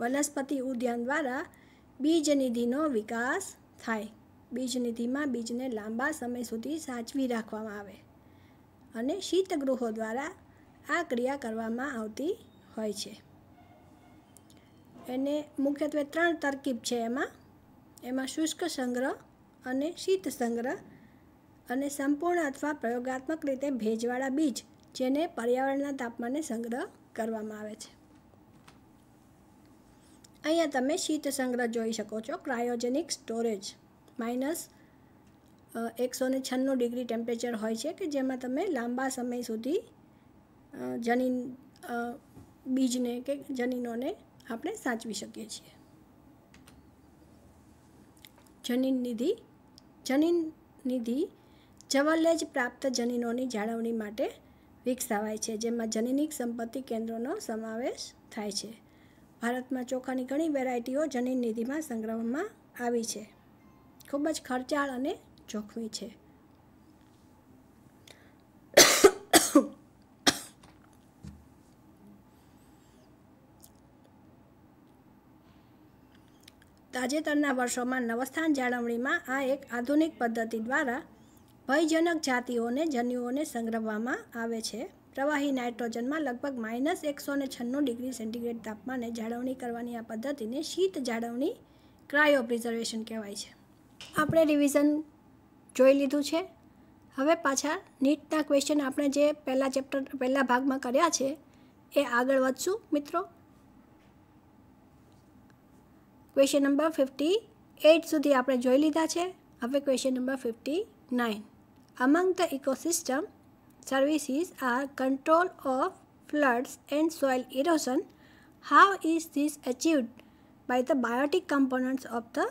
વનસ્પતિ ઉદ્યાન દ્વારા બીજનિધિનો વિકાસ થાય બીજનિધિમાં બીજને લાંબા સમય સુધી સાચવી રાખવામાં આવે અને શીતગૃહો દ્વારા આ ક્રિયા કરવામાં આવતી હોય છે એને મુખ્યત્વે ત્રણ તરકીબ છે એમાં એમાં શુષ્ક સંગ્રહ અને શીત સંગ્રહ અને સંપૂર્ણ અથવા પ્રયોગાત્મક રીતે ભેજવાળા બીજ જેને પર્યાવરણના તાપમાને સંગ્રહ કરવામાં આવે છે અહીંયા તમે શીત સંગ્રહ જોઈ શકો છો ક્રાયોજેનિક સ્ટોરેજ માઇનસ એકસો ને છન્નું ડિગ્રી ટેમ્પરેચર હોય છે કે જેમાં તમે લાંબા સમય સુધી જનીન બીજને કે જનીનોને આપણે સાચવી શકીએ છીએ જનીન નિધિ જનીન નિધિ જવલ્લે જ પ્રાપ્ત જનીનોની જાળવણી માટે વિકસાવાય છે જેમાં જનનિક સંપત્તિ કેન્દ્રોનો સમાવેશ થાય છે ભારતમાં ચોખાની ઘણી વેરાયટીઓ જનીન નિધિમાં સંગ્રહવામાં આવી છે ખૂબ જ ખર્ચાળ અને જોખમી છે તાજેતરના વર્ષોમાં નવસ્થાન જાળવણીમાં આ એક આધુનિક પદ્ધતિ દ્વારા ભયજનક જાતિઓને જન્યુઓને સંગ્રહવામાં આવે છે પ્રવાહી નાઇટ્રોજનમાં લગભગ માઇનસ એકસો ને છન્નું ડિગ્રી સેન્ટીગ્રેડ તાપમાને જાળવણી કરવાની આ પદ્ધતિને શીત જાળવણી ક્રાયો પ્રિઝર્વેશન કહેવાય છે આપણે રિવિઝન જોઈ લીધું છે હવે પાછા નીટના ક્વેશ્ચન આપણે જે પહેલાં ચેપ્ટર પહેલાં ભાગમાં કર્યા છે એ આગળ વધશું મિત્રો ક્વેશ્ચન નંબર ફિફ્ટી એઇટ સુધી આપણે જોઈ લીધા છે હવે question number fifty nine Among the ecosystem services are control of floods and soil erosion. How is this achieved? by the biotic components of the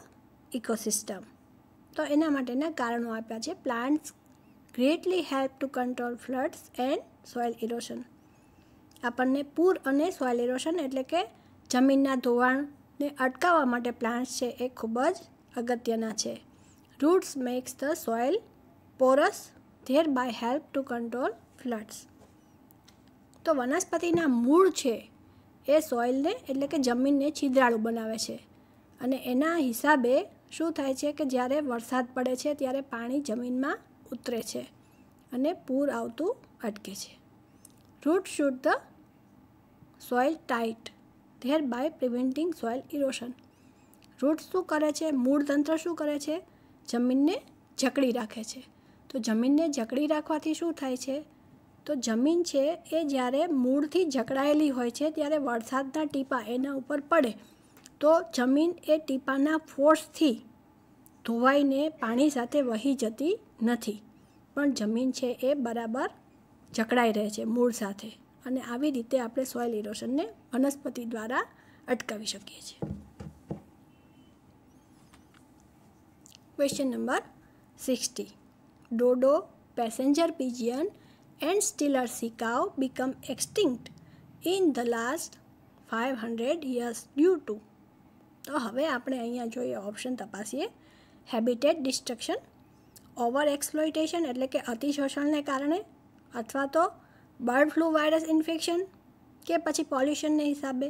ecosystem. તો એના માટેના કારણો આપ્યા છે plants greatly help to control floods and soil erosion આપણને પૂર અને soil ઇરોશન એટલે કે જમીનના ધોવાણને અટકાવવા માટે પ્લાન્ટ્સ છે એ ખૂબ જ અગત્યના છે roots makes the soil porous thereby help to control floods તો વનસ્પતિના મૂળ છે એ સોઇલને એટલે કે જમીનને છિદ્રાળુ બનાવે છે અને એના હિસાબે શું થાય છે કે જ્યારે વરસાદ પડે છે ત્યારે પાણી જમીનમાં ઉતરે છે અને પૂર આવતું અટકે છે root shoot the soil tight thereby preventing soil erosion root શું કરે છે મૂળ તંત્ર શું કરે છે જમીનને જકડી રાખે છે તો જમીનને જકડી રાખવાથી શું થાય છે તો જમીન છે એ જ્યારે મૂળથી જકડાયેલી હોય છે ત્યારે વરસાદના ટીપા એના ઉપર પડે તો જમીન એ ટીપાના ફોર્સથી ધોવાઈને પાણી સાથે વહી જતી નથી પણ જમીન છે એ બરાબર જકડાઈ રહે છે મૂળ સાથે અને આવી રીતે આપણે સોઇલ ઇરોશનને વનસ્પતિ દ્વારા અટકાવી શકીએ છીએ question number sixty dodo passenger passenger and Steller stellar become become in the last five 500 years due to તો હવે આપણે અહીંયા જોઈએ ઓપ્શન તપાસીએ હેબિટેટ ડિસ્ટ્રક્શન ઓવર એક્સપ્લોઇટેશન એટલે કે અતિશોષણને કારણે અથવા તો બર્ડ ફ્લૂ વાયરસ ઇન્ફેક્શન કે પછી પોલ્યુશનને હિસાબે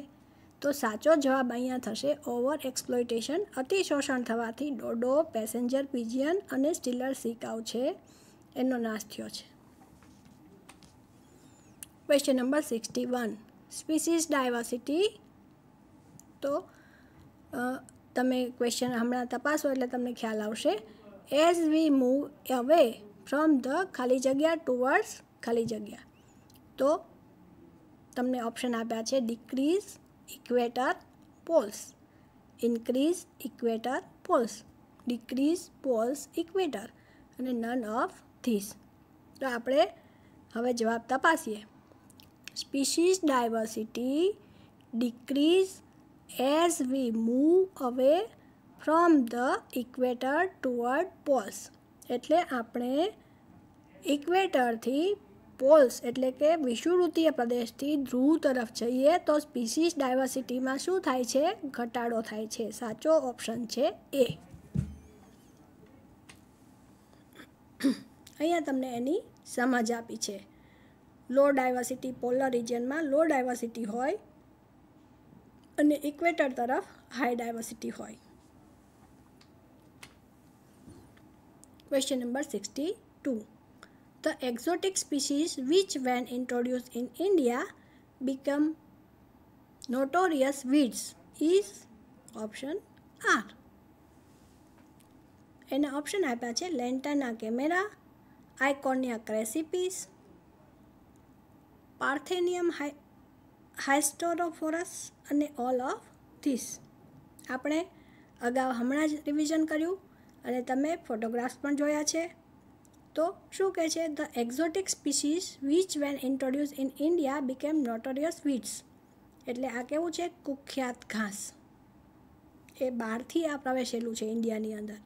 તો સાચો જવાબ અહીંયા થશે ઓવર એક્સપ્લોઇટેશન અતિશોષણ થવાથી ડોડો પેસેન્જર પિજિયન અને સ્ટીલર સિકાઉ છે એનો નાશ થયો છે question number sixty one species diversity તો તમે ક્વેશ્ચન હમણાં તપાસો એટલે તમને ખ્યાલ આવશે as we move away from the ખાલી જગ્યા ટુવર્ડ્સ ખાલી જગ્યા તો તમને ઓપ્શન આપ્યા છે decrease equator poles increase equator poles decrease poles equator અને નન ઓફ ધીસ તો આપણે હવે જવાબ તપાસીએ species diversity decrease as we move away from the equator toward poles એટલે આપણે ઇક્વેટરથી પોલ્સ એટલે કે વિષુવૃત્તીય પ્રદેશથી ધ્રુવ તરફ જઈએ તો સ્પીસીસ ડાયવર્સિટીમાં શું થાય છે ઘટાડો થાય છે સાચો ઓપ્શન છે એ અહીંયા તમને એની સમજ આપી છે લો ડાયવર્સિટી પોલર રિજનમાં લો ડાયવર્સિટી હોય અને ઇક્વેટર તરફ હાઈ ડાયવર્સિટી હોય question number sixty two the exotic species which when introduced in India become notorious weeds is option are એના ઓપ્શન આપ્યા છે લેન્ટાના કેમેરા આઇકોનિયા ક્રેસિપીસ પાર્થેનિયમ હાઈ હાઇસ્ટોરોફોરસ અને ઓલ ઓફ ધીસ આપણે અગાઉ હમણાં જ રિવિઝન કર્યું અને તમે ફોટોગ્રાફ્સ પણ જોયા છે તો શું કહે છે the exotic species which when introduce in India became notorious weeds એટલે આ કેવું છે કુખ્યાત ઘાસ એ બહારથી આ પ્રવેશેલું છે ઇન્ડિયાની અંદર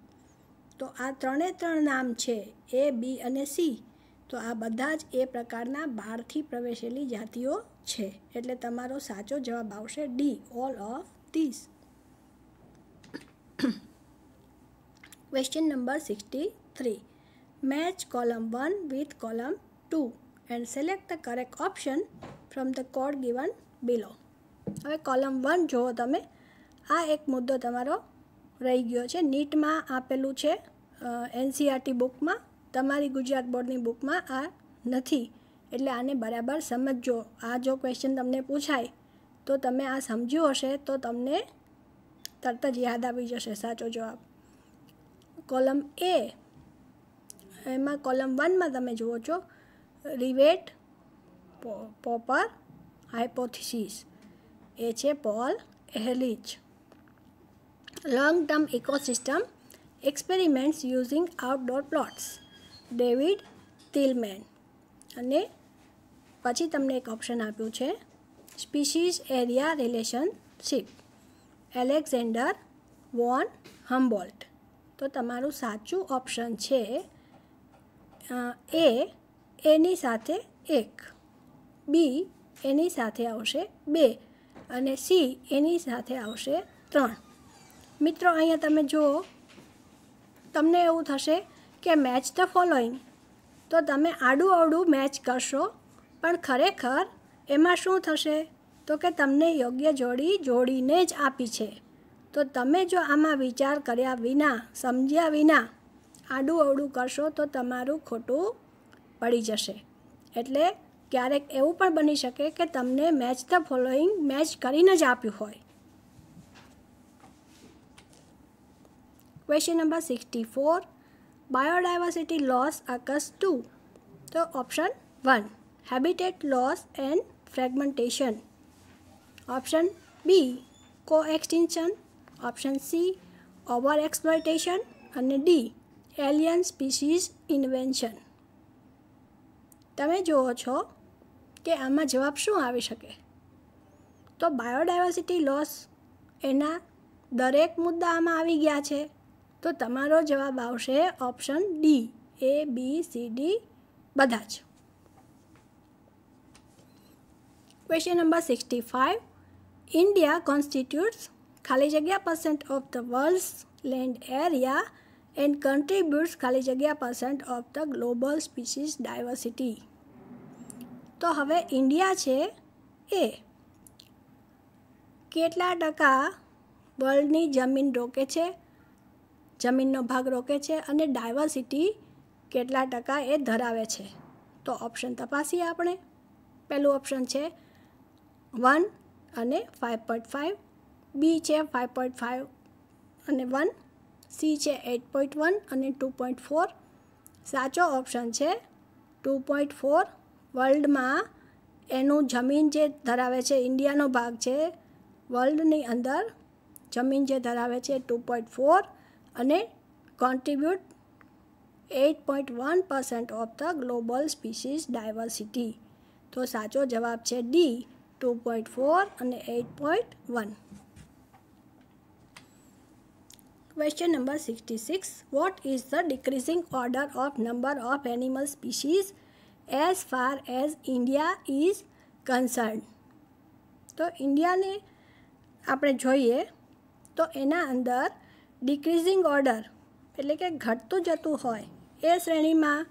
તો આ ત્રણે ત્રણ નામ છે એ બી અને સી તો આ બધા જ એ પ્રકારના બહારથી પ્રવેશેલી જાતિઓ છે એટલે તમારો સાચો જવાબ આવશે D all of these question number sixty three Match column 1 with column 2 and select the correct option from the code given below. હવે કોલમ વન જુઓ તમે આ એક મુદ્દો તમારો રહી ગયો છે નીટમાં આપેલું છે એનસીઆરટી બુકમાં e તમારી ગુજરાત બોર્ડની બુકમાં આ નથી એટલે આને બરાબર સમજજો આ જો ક્વેશ્ચન તમને પૂછાય તો તમે આ સમજ્યું હશે તો તમને તરત જ યાદ આવી જશે સાચો જવાબ કોલમ એ એમાં કોલમ વનમાં તમે જુઓ છો રિવેટ પોપર હાઇપોથિસિસ એ છે Paul Ehrlich long term ecosystem experiments using outdoor plots David Tilman અને પછી તમને એક ઓપ્શન આપ્યું છે species area relationship Alexander von Humboldt તો તમારું સાચું ઓપ્શન છે એ એની સાથે એક બી એની સાથે આવશે બે અને સી એની સાથે આવશે ત્રણ મિત્રો અહીંયા તમે જુઓ તમને એવું થશે કે મેચ ધ ફોલોઈંગ તો તમે આડું અવડું મેચ કરશો પણ ખરેખર એમાં શું થશે તો કે તમને યોગ્ય જોડી જોડીને જ આપી છે તો તમે જો આમાં વિચાર કર્યા વિના સમજ્યા વિના આડું અવડું કરશો તો તમારું ખોટું પડી જશે એટલે ક્યારેક એવું પણ બની શકે કે તમને મેચ ધ ફોલોઈંગ મેચ કરીને જ આપ્યું હોય question number sixty four biodiversity loss occurs to તો option one habitat loss and fragmentation option B coextinction option C overexploitation અને ડી એલિયન સ્પીસીસ ઇન્વેન્શન તમે જુઓ છો કે આમાં જવાબ શું આવી શકે તો બાયોડાયવર્સિટી લોસ એના દરેક મુદ્દા આમાં આવી ગયા છે તો તમારો જવાબ આવશે option D A B C D બધા જ question number sixty five India constitutes ખાલી જગ્યા percent of the world land area and contributes ખાલી જગ્યા percent of the global species diversity તો હવે ઇન્ડિયા છે એ કેટલા ટકા વર્લ્ડની જમીન રોકે છે જમીનનો ભાગ રોકે છે અને ડાયવર્સિટી કેટલા ટકા એ ધરાવે છે તો ઓપ્શન તપાસીએ આપણે પહેલું ઓપ્શન છે વન અને ફાઇવ પોઈન્ટ ફાઇવ બી છે ફાઇવ પોઈન્ટ ફાઇવ અને વન સી છે એટ પોઈન્ટ વન અને ટુ પોઈન્ટ ફોર સાચો ઓપ્શન છે ટુ પોઈન્ટ ફોર વર્લ્ડમાં એનું જમીન જે ધરાવે છે ઇન્ડિયાનો ભાગ છે વર્લ્ડની અંદર જમીન જે ધરાવે છે ટુ પોઈન્ટ ફોર અને contribute eight point one percent of the global species diversity તો સાચો જવાબ છે ડી ટુ પોઈન્ટ ફોર અને eight point one Question number 66. What is the decreasing order of number of animal species as far as India is concerned? તો ઇન્ડિયાને આપણે જોઈએ તો એના અંદર ડિક્રીઝિંગ ઓર્ડર એટલે કે ઘટતું જતું હોય એ શ્રેણીમાં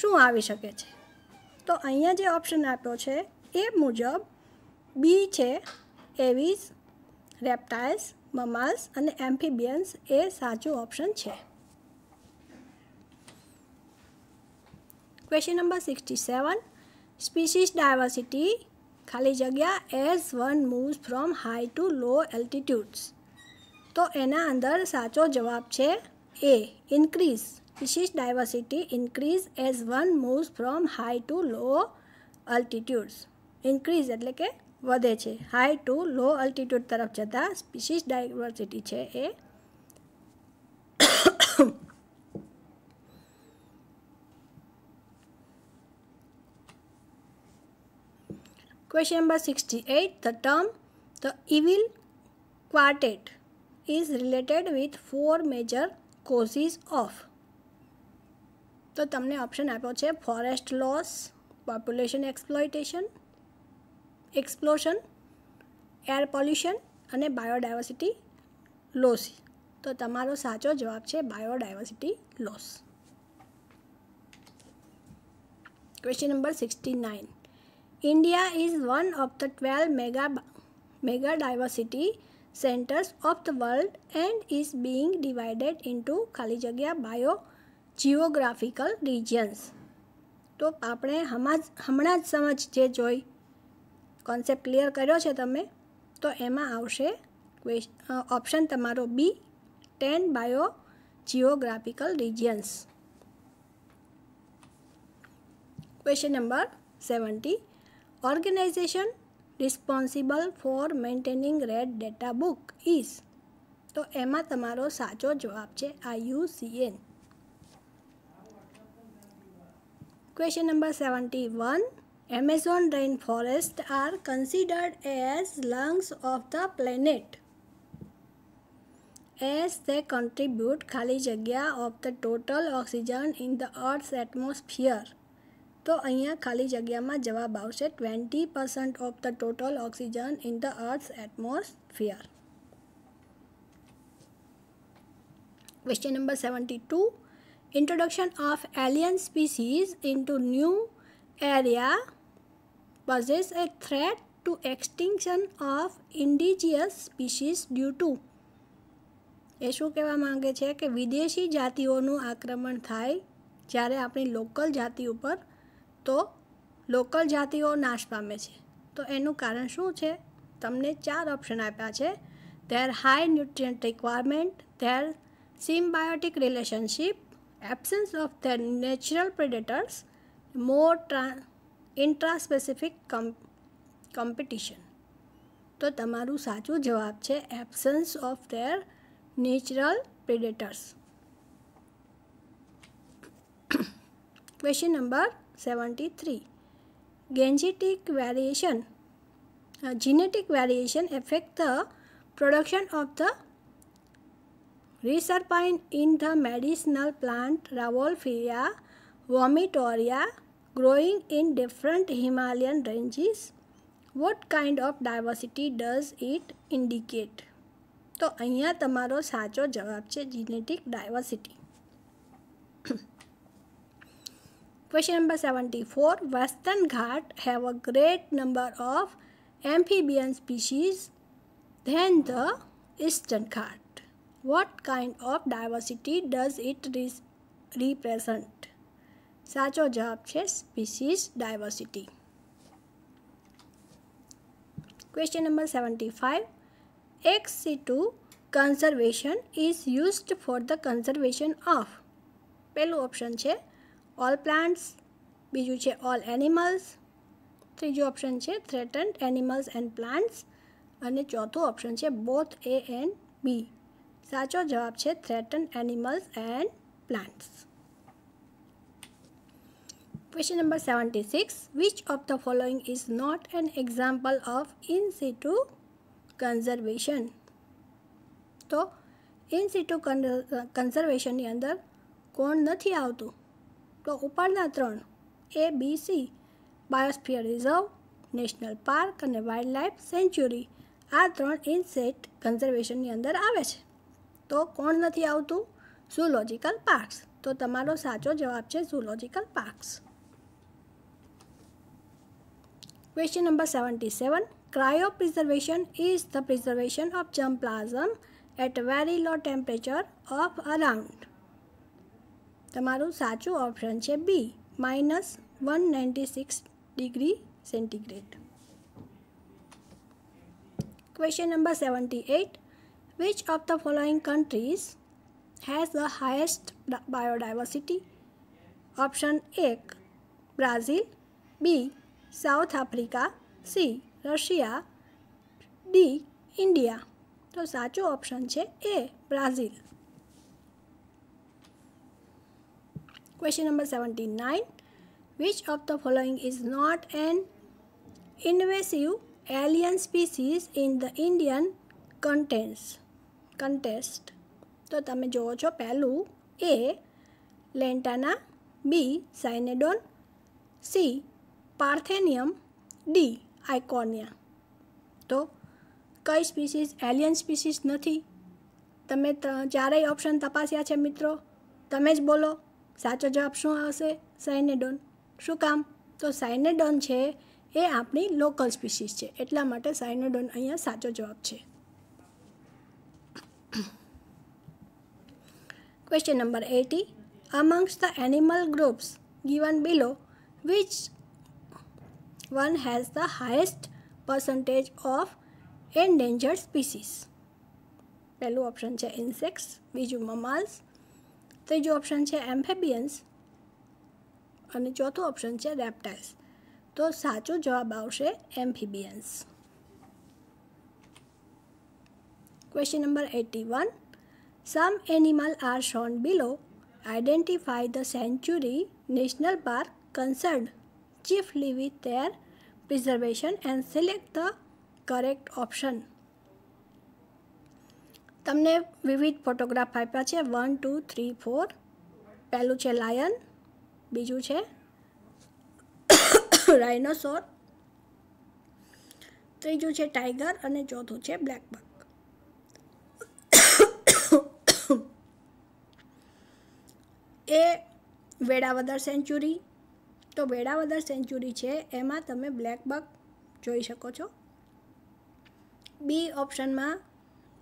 શું આવી શકે છે તો અહીંયા જે ઓપ્શન આપ્યો છે એ મુજબ બી છે એવીસ રેપ્ટાઇલ્સ મમાલ્સ અને એમ્ફીબિયન્સ એ સાચો ઓપ્શન છે question number sixty seven species diversity ખાલી જગ્યા as one moves from high to low altitudes તો એના અંદર સાચો જવાબ છે A increase species diversity increase as one moves from high to low altitudes increase એટલે કે વધે છે હાઈ ટુ લો અલ્ટિટ્યૂડ તરફ જતાં સ્પીસીસ ડાયવર્સિટી છે એ Question number 68. The term the evil quartet is related with four major causes of. તો તમને option આપ્યો છે forest loss population exploitation explosion air pollution અને બાયોડાયવર્સિટી લોસ તો તમારો સાચો જવાબ છે biodiversity loss question number sixty nine India is one of the twelve mega mega diversity centres of the world and is being divided into ખાલી જગ્યા bio biogeographical regions તો આપણે હમણાં જ સમજ જે જોઈ કોન્સેપ્ટ ક્લિયર કર્યો છે તમે તો એમાં આવશે ઓપ્શન તમારો B ten biogeographical regions question number seventy organisation responsible for maintaining red data book is તો એમાં તમારો સાચો જવાબ છે IUCN question number seventy one Amazon Amazon forest are considered as lungs of the planet as they contribute ખાલી જગ્યા of the total oxygen in the earth atmosphere તો અહીંયા ખાલી જગ્યામાં જવાબ આવશે twenty percent of the total oxygen in the earth atmosphere question number seventy two introduction of alien species into new area poses a threat to extinction of indigenous species due to એ શું કહેવા માંગે છે કે વિદેશી જાતિઓનું આક્રમણ થાય જ્યારે આપણી લોકલ જાતિ ઉપર તો લોકલ જાતિઓ નાશ પામે છે તો એનું કારણ શું છે તમને ચાર ઓપ્શન આપ્યા છે their high nutrient requirement their symbiotic relationship absence of their natural predators more ટ્રા ઇન્ટ્રાસ્પેસિફિક કોમ્પિટિશન તો તમારું સાચું જવાબ છે absence of their natural predators question number seventy three genetic variation genetic variation affect the production of the reserpine in the medicinal plant Ravolfia vomitoria growing in different Himalayan ranges. What kind of diversity does it indicate? તો અહીંયા તમારો સાચો જવાબ છે genetic diversity question number seventy four Western Ghat have a great number amphibian species than the eastern cat. What kind of diversity does it represent? સાચો જવાબ છે species diversity question number seventy five ex situ conservation is used for the conservation of પહેલું option છે all plants બીજું છે all animals ત્રીજું option છે થ્રેટન્ડ animals and plants અને ચોથું ઓપ્શન છે બોથ એ એન્ડ બી સાચો જવાબ છે threatened animals and plants Question number 76. Which of the following is not an example of in situ conservation તો ઇન સિટુ કન્ઝર્વેશનની અંદર કોણ નથી આવતું તો ઉપરના ત્રણ A B C biosphere reserve national park અને વાઇલ્ડ લાઇફ સેન્ચ્યુરી આ ત્રણ ઇન્સેટ કન્ઝર્વેશનની અંદર આવે છે તો કોણ નથી આવતું ઝૂલોજિકલ પાર્ક્સ તો તમારો સાચો જવાબ છે zoological parks Question number 77. Cryopreservation is the preservation of germplasm at a very low temperature of around. Tamaru Sachu option che B minus 196 degree centigrade. Question number 78. Which of the following countries has the highest biodiversity? Option A Brazil, B south Africa C Russia D India તો સાચો option છે A Brazil question number seventy nine which of the following is not an invasive alien species in the Indian contents context તો તમે જુઓ છો પહેલું એ લેન્ટાના બી સાઇનેડોન C પાર્થેનિયમ D આઇકોર્નિયા તો કઈ સ્પીસીસ એલિયન સ્પીસીસ નથી તમે ચારેય ઓપ્શન તપાસ્યા છે મિત્રો તમે જ બોલો સાચો જવાબ શું આવશે સાયનેડોન શું કામ તો સાયનેડોન છે એ આપણી લોકલ સ્પીસીસ છે એટલા માટે સાયનેડોન અહીંયા સાચો જવાબ છે question number eighty amongst the animal groups given below which one has the highest percentage of endangered species પહેલું ઓપ્શન છે ઇન્સેક્ટ્સ બીજું મમાલ્સ ત્રીજું ઓપ્શન છે એમ્ફેબિયન્સ અને ચોથું ઓપ્શન છે રેપ્ટાઇલ્સ તો સાચો જવાબ આવશે amphibians question number eighty one some animal are shown below identify the sanctuary national park concern chiefly with their reservation and select the correct option તમને વિવિધ ફોટોગ્રાફ આપ્યા છે વન ટુ થ્રી ફોર પહેલું છે લાયન બીજું છે રાઇનોસોર ત્રીજું છે ટાઈગર અને ચોથું છે બ્લેકબક એ વેડાવદર સેન્ચુરી તો વેળાવદર સેન્ચુરી છે એમાં તમે બ્લેક બક જોઈ શકો છો બી ઓપ્શનમાં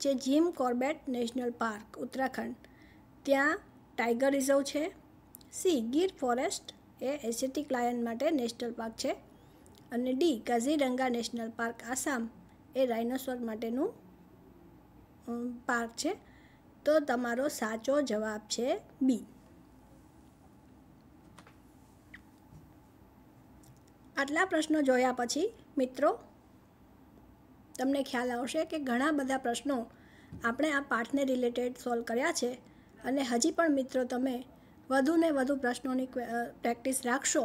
છે Jim Corbett national park Uttarakhand ત્યાં ટાઈગર રિઝર્વ છે સી ગીર ફોરેસ્ટ એ એસેટિક લાયન માટે નેશનલ પાર્ક છે અને D Kaziranga national park Assam એ રાઇનોસોર માટેનું પાર્ક છે તો તમારો સાચો જવાબ છે બી આટલા પ્રશ્નો જોયા પછી મિત્રો તમને ખ્યાલ આવશે કે ઘણા બધા પ્રશ્નો આપણે આ પાઠને રિલેટેડ સોલ્વ કર્યા છે અને હજી પણ મિત્રો તમે વધુને વધુ પ્રશ્નોની પ્રેક્ટિસ રાખશો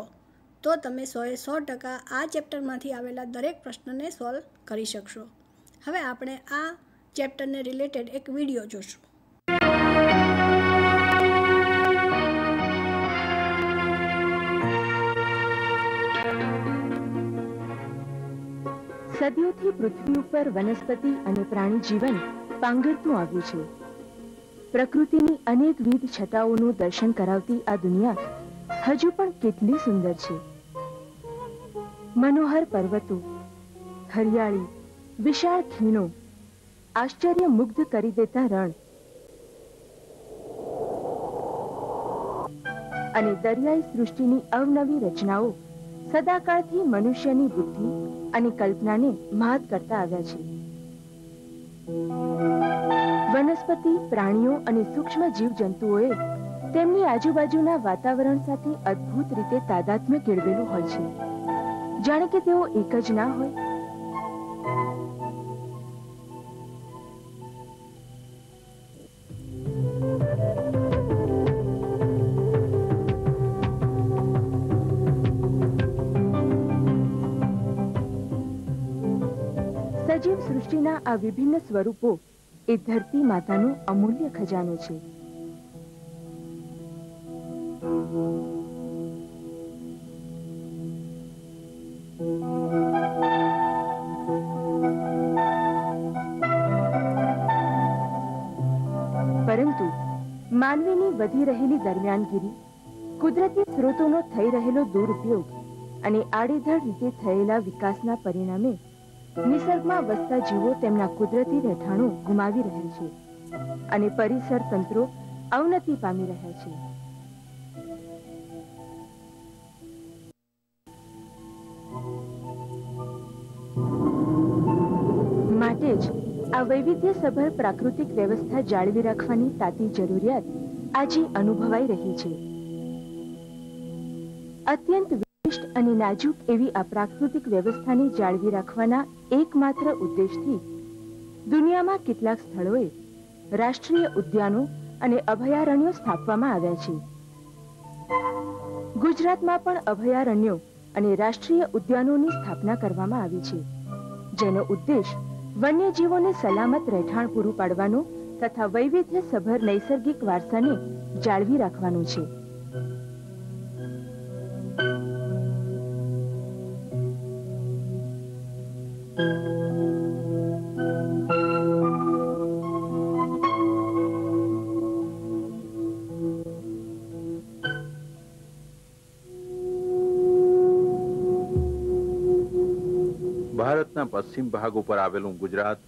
તો તમે સોએ સો ટકા આ ચેપ્ટરમાંથી આવેલા દરેક પ્રશ્નને સોલ્વ કરી શકશો હવે આપણે આ ચેપ્ટરને રિલેટેડ એક વિડીયો જોશું સદીઓથી પૃથ્વી ઉપર વનસ્પતિ અને પ્રાણી જીવન પાંગરતું આવ્યું છે પ્રકૃતિની અનેક અનેકવિધ છતાઓનું દર્શન કરાવતી આ દુનિયા હજુ પણ કેટલી સુંદર છે મનોહર પર્વતો હરિયાળી વિશાળ ખીણો આશ્ચર્ય મુગ્ધ કરી દેતા રણ અને દરિયાઈ સૃષ્ટિની અવનવી રચનાઓ સદાકાળથી મનુષ્યની બુદ્ધિ અને કલ્પનાને મહત કરતા આવ્યા છે વનસ્પતિ પ્રાણીઓ અને સૂક્ષ્મ જીવ જંતુઓએ તેમની આજુબાજુના વાતાવરણ સાથે અદ્ભુત રીતે તાદાત્મ્ય કેળવેલું હોય છે જાણે કે તેઓ એક જ ના હોય સૃષ્ટિના આ વિભિન્ન સ્વરૂપો એ ધરતી માતાનો અમૂલ્ય ખજાનો છે પરંતુ માનવીની વધી રહેલી દરમિયાનગીરી કુદરતી સ્ત્રોતોનો થઈ રહેલો દુરુપયોગ અને આડેધડ રીતે થયેલા વિકાસના પરિણામે નિસર્ગમાં વસતા જીવો તેમના કુદરતી રહેઠાણો ગુમાવી રહ્યા છે અને પરિસર તંત્રો અવનતિ પામી રહ્યા છે માટે જ આ વૈવિધ્યસભર પ્રાકૃતિક વ્યવસ્થા જાળવી રાખવાની તાતી જરૂરિયાત આજે અનુભવાઈ રહી છે અત્યંત શ્રેષ્ઠ અને નાજુક એવી આ પ્રાકૃતિક વ્યવસ્થાને જાળવી રાખવાના એકમાત્ર ઉદ્દેશથી દુનિયામાં કેટલાક સ્થળોએ રાષ્ટ્રીય ઉદ્યાનો અને અભયારણ્યો સ્થાપવામાં આવ્યા છે ગુજરાતમાં પણ અભયારણ્યો અને રાષ્ટ્રીય ઉદ્યાનોની સ્થાપના કરવામાં આવી છે જેનો ઉદ્દેશ વન્યજીવોને સલામત રહેઠાણ પૂરું પાડવાનો તથા વૈવિધ્યસભર નૈસર્ગિક વારસાને જાળવી રાખવાનો છે પશ્ચિમ ભાગ ઉપર આવેલું ગુજરાત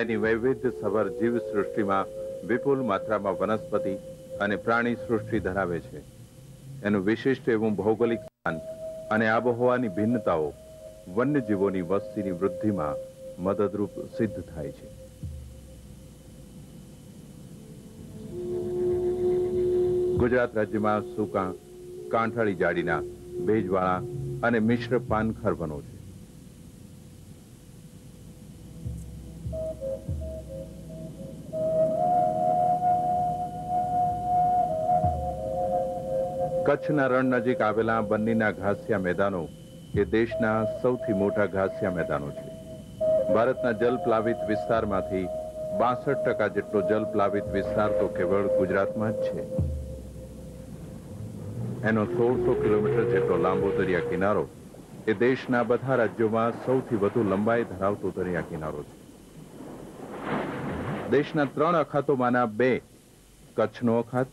એની વૈવિધ્યસભર જીવસૃષ્ટિમાં વિપુલ માત્રામાં વનસ્પતિ અને પ્રાણી સૃષ્ટિ ધરાવે છે એનું વિશિષ્ટ એવું ભૌગોલિક સ્થાન અને આબોહવાની ભિન્નતાઓ વન્યજીવોની વસ્તીની વૃદ્ધિમાં મદદરૂપ સિદ્ધ થાય છે ગુજરાત રાજ્યમાં સુકા કાંઠાળી જાડીના ભેજવાળા અને મિશ્ર પાનખર વનો છે કચ્છના રણ નજીક આવેલા બન્નીના ઘાસિયા મેદાનો એ દેશના સૌથી મોટા ઘાસિયા મેદાનો છે ભારતના જલપ્લાવિત વિસ્તારમાંથી બાસઠ ટકા જેટલો જલપ્લાવિત વિસ્તાર તો કેવળ ગુજરાતમાં જ છે એનો સોળસો કિલોમીટર જેટલો લાંબો દરિયા કિનારો એ દેશના બધા રાજ્યોમાં સૌથી વધુ લંબાઈ ધરાવતો દરિયા કિનારો છે દેશના ત્રણ અખાતોમાંના બે કચ્છનો અખાત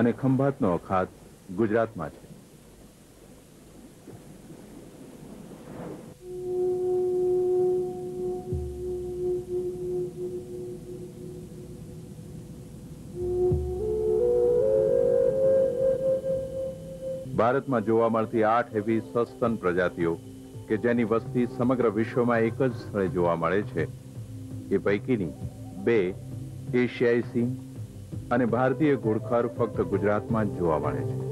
અને ખંભાતનો અખાત ગુજરાતમાં છે ભારતમાં જોવા મળતી આઠ એવી સસ્તન પ્રજાતિઓ કે જેની વસ્તી સમગ્ર વિશ્વમાં એક જ સ્થળે જોવા મળે છે એ પૈકીની બે એશિયાઈ સિંહ અને ભારતીય ઘોડખર ફક્ત ગુજરાતમાં જ જોવા મળે છે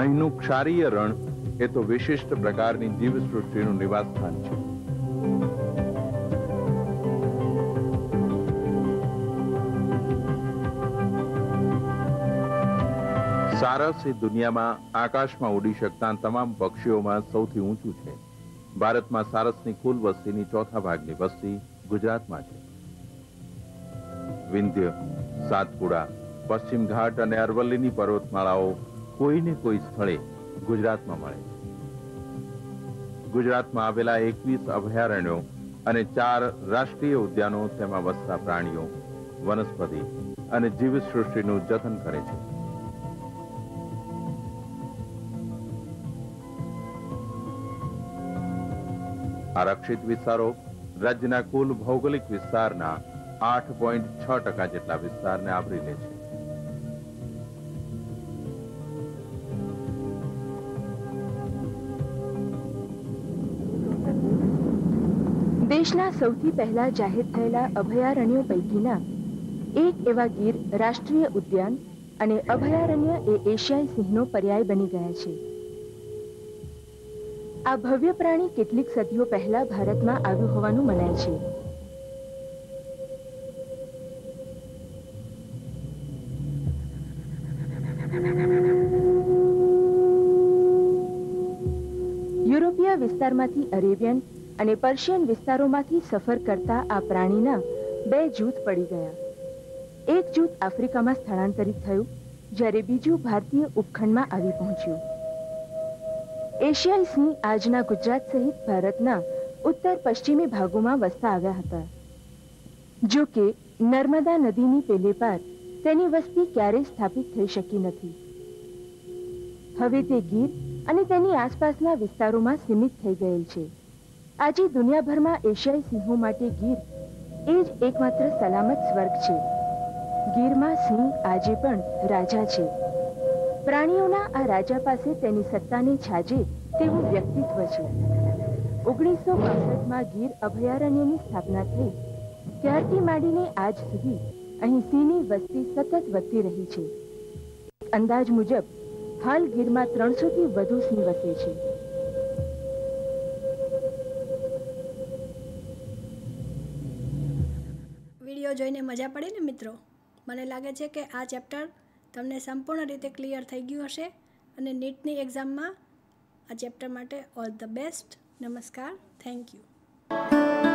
અહીંનું ક્ષારીય રણ એ તો વિશિષ્ટ પ્રકારની જીવસૃષ્ટિનું નિવાસસ્થાન છે સારસ એ દુનિયામાં આકાશમાં ઉડી શકતા તમામ પક્ષીઓમાં સૌથી ઊંચું છે ભારતમાં સારસની કુલ વસ્તીની ચોથા ભાગની વસ્તી ગુજરાતમાં છે વિંધ્ય સાતપુડા પશ્ચિમ ઘાટ અને અરવલ્લીની પર્વતમાળાઓ કોઈને કોઈ સ્થળે ગુજરાતમાં મળે ગુજરાતમાં આવેલા એકવીસ અભયારણ્યો અને ચાર રાષ્ટ્રીય ઉદ્યાનો તેમાં વસતા પ્રાણીઓ વનસ્પતિ અને જીવસૃષ્ટિનું જતન કરે છે આરક્ષિત વિસ્તારો રાજ્યના કુલ ભૌગોલિક વિસ્તારના આઠ પોઈન્ટ છ ટકા જેટલા વિસ્તારને આવરી લે છે દેશના સૌથી પહેલા જાહેર થયેલા અભયારણ્યો પૈકીના એક એવા ગીર રાષ્ટ્રીય ઉદ્યાન અને અભયારણ્ય એ એશિયાઈ સિંહનો પર્યાય બની ગયા છે આ ભવ્ય પ્રાણી કેટલીક સદીઓ પહેલા ભારતમાં આવ્યું હોવાનું મનાય છે યુરોપીય વિસ્તારમાંથી અરેબિયન અને પર્શિયન વિસ્તારોમાંથી સફર કરતા આ પ્રાણીના બે જૂથ પડી ગયા એક જૂથ આફ્રિકામાં સ્થળાંતરિત થયું જ્યારે બીજું ભારતીય ઉપખંડમાં આવી પહોંચ્યું એશિયાઈ સિંહ આજના ગુજરાત સહિત ભારતના ઉત્તર પશ્ચિમી ભાગોમાં વસતા આવ્યા હતા જો કે નર્મદા નદીની પેલે પાર તેની વસ્તી ક્યારેય સ્થાપિત થઈ શકી નથી હવે તે ગીર અને તેની આસપાસના વિસ્તારોમાં સીમિત થઈ ગયેલ છે આજે દુનિયાભરમાં એશિયાઈ સિંહો માટે ગીર એ જ એકમાત્ર સલામત સ્વર્ગ છે ગીરમાં સિંહ આજે પણ રાજા છે પ્રાણીઓના આ રાજા પાસે તેની સત્તાને છાજે તેવું વ્યક્તિત્વ છે ઓગણીસો બાસઠમાં ગીર અભયારણ્યની સ્થાપના થઈ ત્યારથી માંડીને આજ સુધી અહીં સિંહની વસ્તી સતત વધતી રહી છે અંદાજ મુજબ હાલ ગીરમાં ત્રણસોથી વધુ સિંહ વસે છે જોઈને મજા પડી ને મિત્રો મને લાગે છે કે આ ચેપ્ટર તમને સંપૂર્ણ રીતે ક્લિયર થઈ ગયું હશે અને નીટની એક્ઝામમાં આ ચેપ્ટર માટે ઓલ ધ બેસ્ટ નમસ્કાર થેન્ક યુ